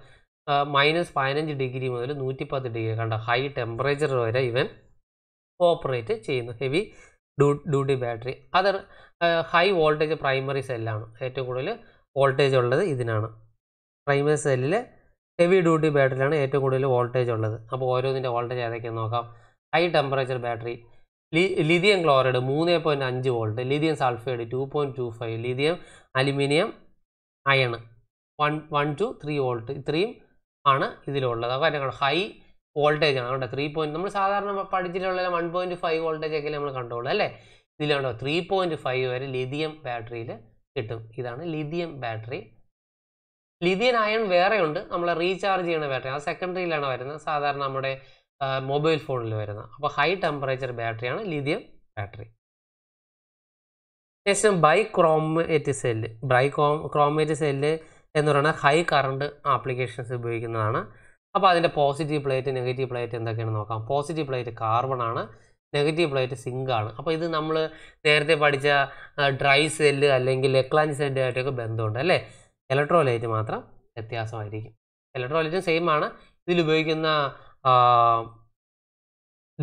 മൈനസ് പതിനഞ്ച് ഡിഗ്രി മുതൽ പത്ത് ഡിഗ്രി കണ്ട ഹൈ ടെമ്പറേച്ചർ വരെ ഇവൻ ഓപ്പറേറ്റ് ചെയ്യുന്നു heavy duty battery other high voltage primary സെല്ലാണ് ഏറ്റവും കൂടുതൽ വോൾട്ടേജ് ഉള്ളത് ഇതിനാണ് പ്രൈമറി സെല്ലിൽ ഹെവി ഡ്യൂട്ടി ബാറ്ററിയാണ് ഏറ്റവും കൂടുതൽ വോൾട്ടേജ് ഉള്ളത് അപ്പോൾ ഓരോന്നിൻ്റെ വോൾട്ടേജ് ഏതൊക്കെയാണ് നോക്കാം high temperature battery lithium chloride മൂന്ന് പോയിൻറ്റ് അഞ്ച് volt lithium sulphide two point two five lithium aluminium iron one one two three volt ഇത്രയും ആണ് ഇതിലുള്ളത് അപ്പോൾ ഞങ്ങൾ ഹൈ വോൾട്ടേജ് ആണ് കേട്ടോ ത്രീ പോയിന്റ് നമ്മൾ സാധാരണ പഠിച്ചിട്ടുള്ള വൺ പോയിന്റ് ഫൈവ് വോൾട്ടേജ് ഒക്കെ നമ്മൾ കണ്ടോളൂ അല്ലേ ഇതിലാണോ ത്രീ പോയിന്റ് ഫൈവ് വരെ ലിഥിയം ബാറ്ററിയിൽ കിട്ടും ഇതാണ് ലിഥിയം ബാറ്ററി ലിഥിയൻ അയൺ വേറെയുണ്ട് നമ്മൾ റീചാർജ് ചെയ്യുന്ന ബാറ്ററി അത് സെക്കൻഡറിയിലാണ് വരുന്നത് സാധാരണ നമ്മുടെ മൊബൈൽ ഫോണിൽ വരുന്നത് അപ്പോൾ ഹൈ ടെമ്പറേച്ചർ ബാറ്ററിയാണ് ലിഥിയം ബാറ്ററി ശേഷം bichromate cell bichromate cell എന്ന് പറയുന്നത് ഹൈ കറണ്ട് ആപ്ലിക്കേഷൻസ് ഉപയോഗിക്കുന്നതാണ് അപ്പോൾ അതിൻ്റെ പോസിറ്റീവ് പ്ലേറ്റ് നെഗറ്റീവ് പ്ലേറ്റ് എന്തൊക്കെയാണ് നോക്കാം പോസിറ്റീവ് പ്ലേറ്റ് കാർബൺ ആണ് നെഗറ്റീവ് പ്ലേറ്റ് സിങ്ക് ആണ് അപ്പോൾ ഇത് നമ്മൾ നേരത്തെ പഠിച്ച ഡ്രൈ സെല്ല് അല്ലെങ്കിൽ എക്ലാൻ സെല്ലുമായിട്ടൊക്കെ ബന്ധമുണ്ട് അല്ലേ ഇലക്ട്രോലൈറ്റ് മാത്രം വ്യത്യാസമായിരിക്കും ഇലക്ട്രോലൈറ്റും സെയിം ആണ് ഇതിലുപയോഗിക്കുന്ന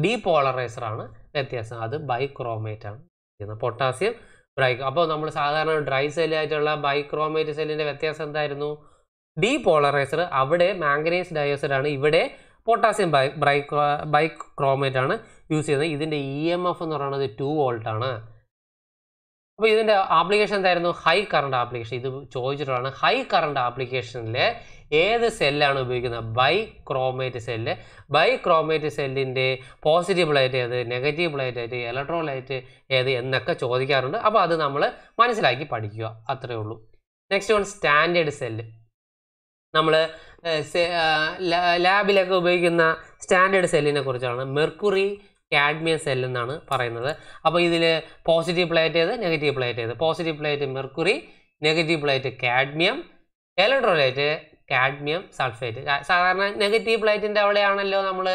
ഡീപോളറൈസറാണ് വ്യത്യാസം അത് ബൈക്രോമേറ്റ് ആണ് പൊട്ടാസ്യം ബ്രൈക്ക് അപ്പോൾ നമ്മൾ സാധാരണ ഡ്രൈ സെല്ലായിട്ടുള്ള ബൈക്രോമേറ്റ് സെല്ലിൻ്റെ വ്യത്യാസം എന്തായിരുന്നു ഡി പോളറൈസർ അവിടെ മാംഗനൈസ് ആണ് ഇവിടെ പൊട്ടാസ്യം ബൈ ബ്രൈക്രോ ബൈക്രോമേറ്റ് ആണ് യൂസ് ചെയ്യുന്നത് ഇതിൻ്റെ ഇ e എം എഫ് എന്ന് പറയുന്നത് ടു വോൾട്ടാണ് അപ്പോൾ ഇതിൻ്റെ ആപ്ലിക്കേഷൻ എന്തായിരുന്നു ഹൈ കറണ്ട് ആപ്ലിക്കേഷൻ ഇത് ചോദിച്ചിട്ടുള്ളതാണ് ഹൈ കറണ്ട് ആപ്ലിക്കേഷനിൽ ഏത് സെല്ലാണ് ഉപയോഗിക്കുന്നത് bichromate cell bichromate സെല്ലിൻ്റെ പോസിറ്റീവ് ലൈറ്റ് ഏത് നെഗറ്റീവ് ലൈറ്റ് ഏത് ഇലക്ട്രോലൈറ്റ് ഏത് എന്നൊക്കെ ചോദിക്കാറുണ്ട് അപ്പോൾ അത് നമ്മൾ മനസ്സിലാക്കി പഠിക്കുക അത്രയേ ഉള്ളൂ നെക്സ്റ്റ് വൺ സ്റ്റാൻഡേർഡ് സെല്ല് നമ്മൾ ലാബിലൊക്കെ ഉപയോഗിക്കുന്ന സ്റ്റാൻഡേർഡ് സെല്ലിനെ കുറിച്ചാണ് മെർക്കുറി കാഡ്മിയം സെൽ എന്നാണ് പറയുന്നത് അപ്പോൾ ഇതിൽ പോസിറ്റീവ് പ്ലേറ്റ് ഏത് നെഗറ്റീവ് പ്ലേറ്റ് ഏത് positive plate mercury negative plate cadmium electrolyte cadmium sulphate സാധാരണ നെഗറ്റീവ് പ്ലേറ്റിൻ്റെ അവിടെയാണല്ലോ നമ്മൾ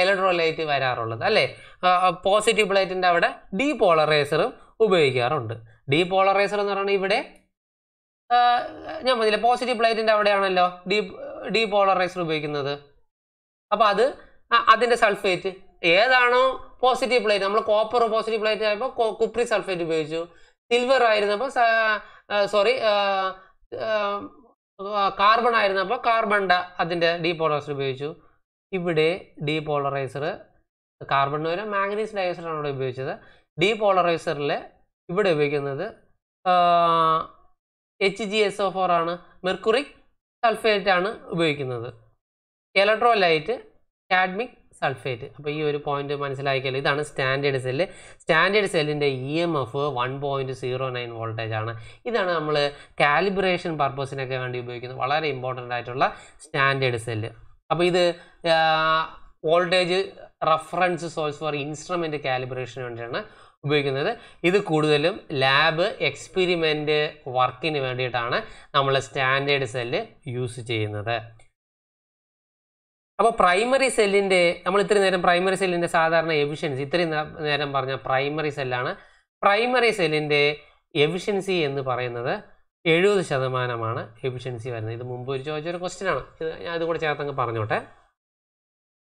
ഇലക്ട്രോലൈറ്റ് വരാറുള്ളത് അല്ലേ പോസിറ്റീവ് പ്ലേറ്റിൻ്റെ അവിടെ ഡീ പോളറൈസറും ഉപയോഗിക്കാറുണ്ട് ഡീ പോളറൈസർ എന്ന് പറയുന്നത് ഇവിടെ ഞാൻ പറഞ്ഞില്ല പോസിറ്റീവ് പ്ലേറ്റിൻ്റെ അവിടെയാണല്ലോ ഡീ ഡീ പോളറൈസർ ഉപയോഗിക്കുന്നത് അപ്പോൾ അത് അതിൻ്റെ സൾഫേറ്റ് ഏതാണോ പോസിറ്റീവ് പ്ലേറ്റ് നമ്മൾ കോപ്പർ പോസിറ്റീവ് പ്ലേറ്റ് ആയപ്പോൾ കുപ്രി സൾഫേറ്റ് ഉപയോഗിച്ചു സിൽവർ ആയിരുന്നപ്പോൾ സോറി കാർബൺ ആയിരുന്നപ്പോൾ കാർബണിൻ്റെ അതിൻ്റെ ഡീപോളറൈസർ ഉപയോഗിച്ചു ഇവിടെ ഡീപോളറൈസർ കാർബണിന് പകരം മാംഗനീസ് ഡയോക്സൈഡാണ് ഇവിടെ ഉപയോഗിച്ചത് ഡീപോളറൈസറിൽ ഇവിടെ ഉപയോഗിക്കുന്നത് H G S O four ആണ് മെർക്കുറിക് സൾഫേറ്റ് ആണ് ഉപയോഗിക്കുന്നത് ഇലക്ട്രോലൈറ്റ് കാഡ്മിക് സൾഫേറ്റ് അപ്പോൾ ഈ ഒരു പോയിന്റ് മനസ്സിലാക്കിയാൽ ഇതാണ് സ്റ്റാൻഡേർഡ് സെല്ല് സ്റ്റാൻഡേർഡ് സെല്ലിൻ്റെ E M F one point zero nine voltage ആണ് ഇതാണ് നമ്മൾ കാലിബ്രേഷൻ പർപ്പസിനൊക്കെ വേണ്ടി ഉപയോഗിക്കുന്നത് വളരെ ഇമ്പോർട്ടൻ്റ് ആയിട്ടുള്ള സ്റ്റാൻഡേർഡ് സെല്ല് അപ്പോൾ ഇത് voltage reference source for instrument കാലിബ്രേഷന് വേണ്ടിയാണ് ഉപയോഗിക്കുന്നത് ഇത് കൂടുതലും ലാബ് എക്സ്പെരിമെൻ്റ് വർക്കിന് വേണ്ടിയിട്ടാണ് നമ്മൾ സ്റ്റാൻഡേർഡ് സെല്ല് യൂസ് ചെയ്യുന്നത് അപ്പോൾ പ്രൈമറി സെല്ലിൻ്റെ നമ്മൾ ഇത്രയും നേരം പ്രൈമറി സെല്ലിൻ്റെ സാധാരണ എഫിഷ്യൻസി ഇത്രയും നേരം പറഞ്ഞ പ്രൈമറി സെല്ലാണ് പ്രൈമറി സെല്ലിൻ്റെ എഫിഷ്യൻസി എന്ന് പറയുന്നത് എഴുപത് ശതമാനമാണ് എഫിഷ്യൻസി വരുന്നത് ഇത് മുമ്പ് ഒരു ചോദിച്ചൊരു ക്വസ്റ്റ്യൻ ആണ് ഇത് ഞാൻ ഇത് കൂടെ ചേർത്തങ്ങ് പറഞ്ഞോട്ടെ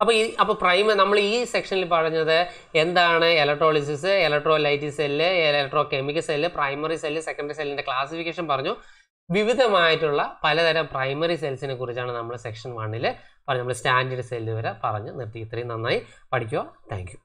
അപ്പോൾ ഈ അപ്പോൾ പ്രൈമ നമ്മൾ ഈ സെക്ഷനിൽ പറഞ്ഞത് എന്താണ് electrolysis electrolytic cell electrochemical cell primary cell secondary സെല്ലിൻ്റെ ക്ലാസിഫിക്കേഷൻ പറഞ്ഞു വിവിധമായിട്ടുള്ള പലതരം പ്രൈമറി സെൽസിനെ കുറിച്ചാണ് നമ്മൾ സെക്ഷൻ വണ്ണിൽ പറഞ്ഞു നമ്മൾ സ്റ്റാൻഡേർഡ് സെല്ല് വരെ പറഞ്ഞ് നിർത്തി ഇത്രയും നന്നായി പഠിക്കുക താങ്ക്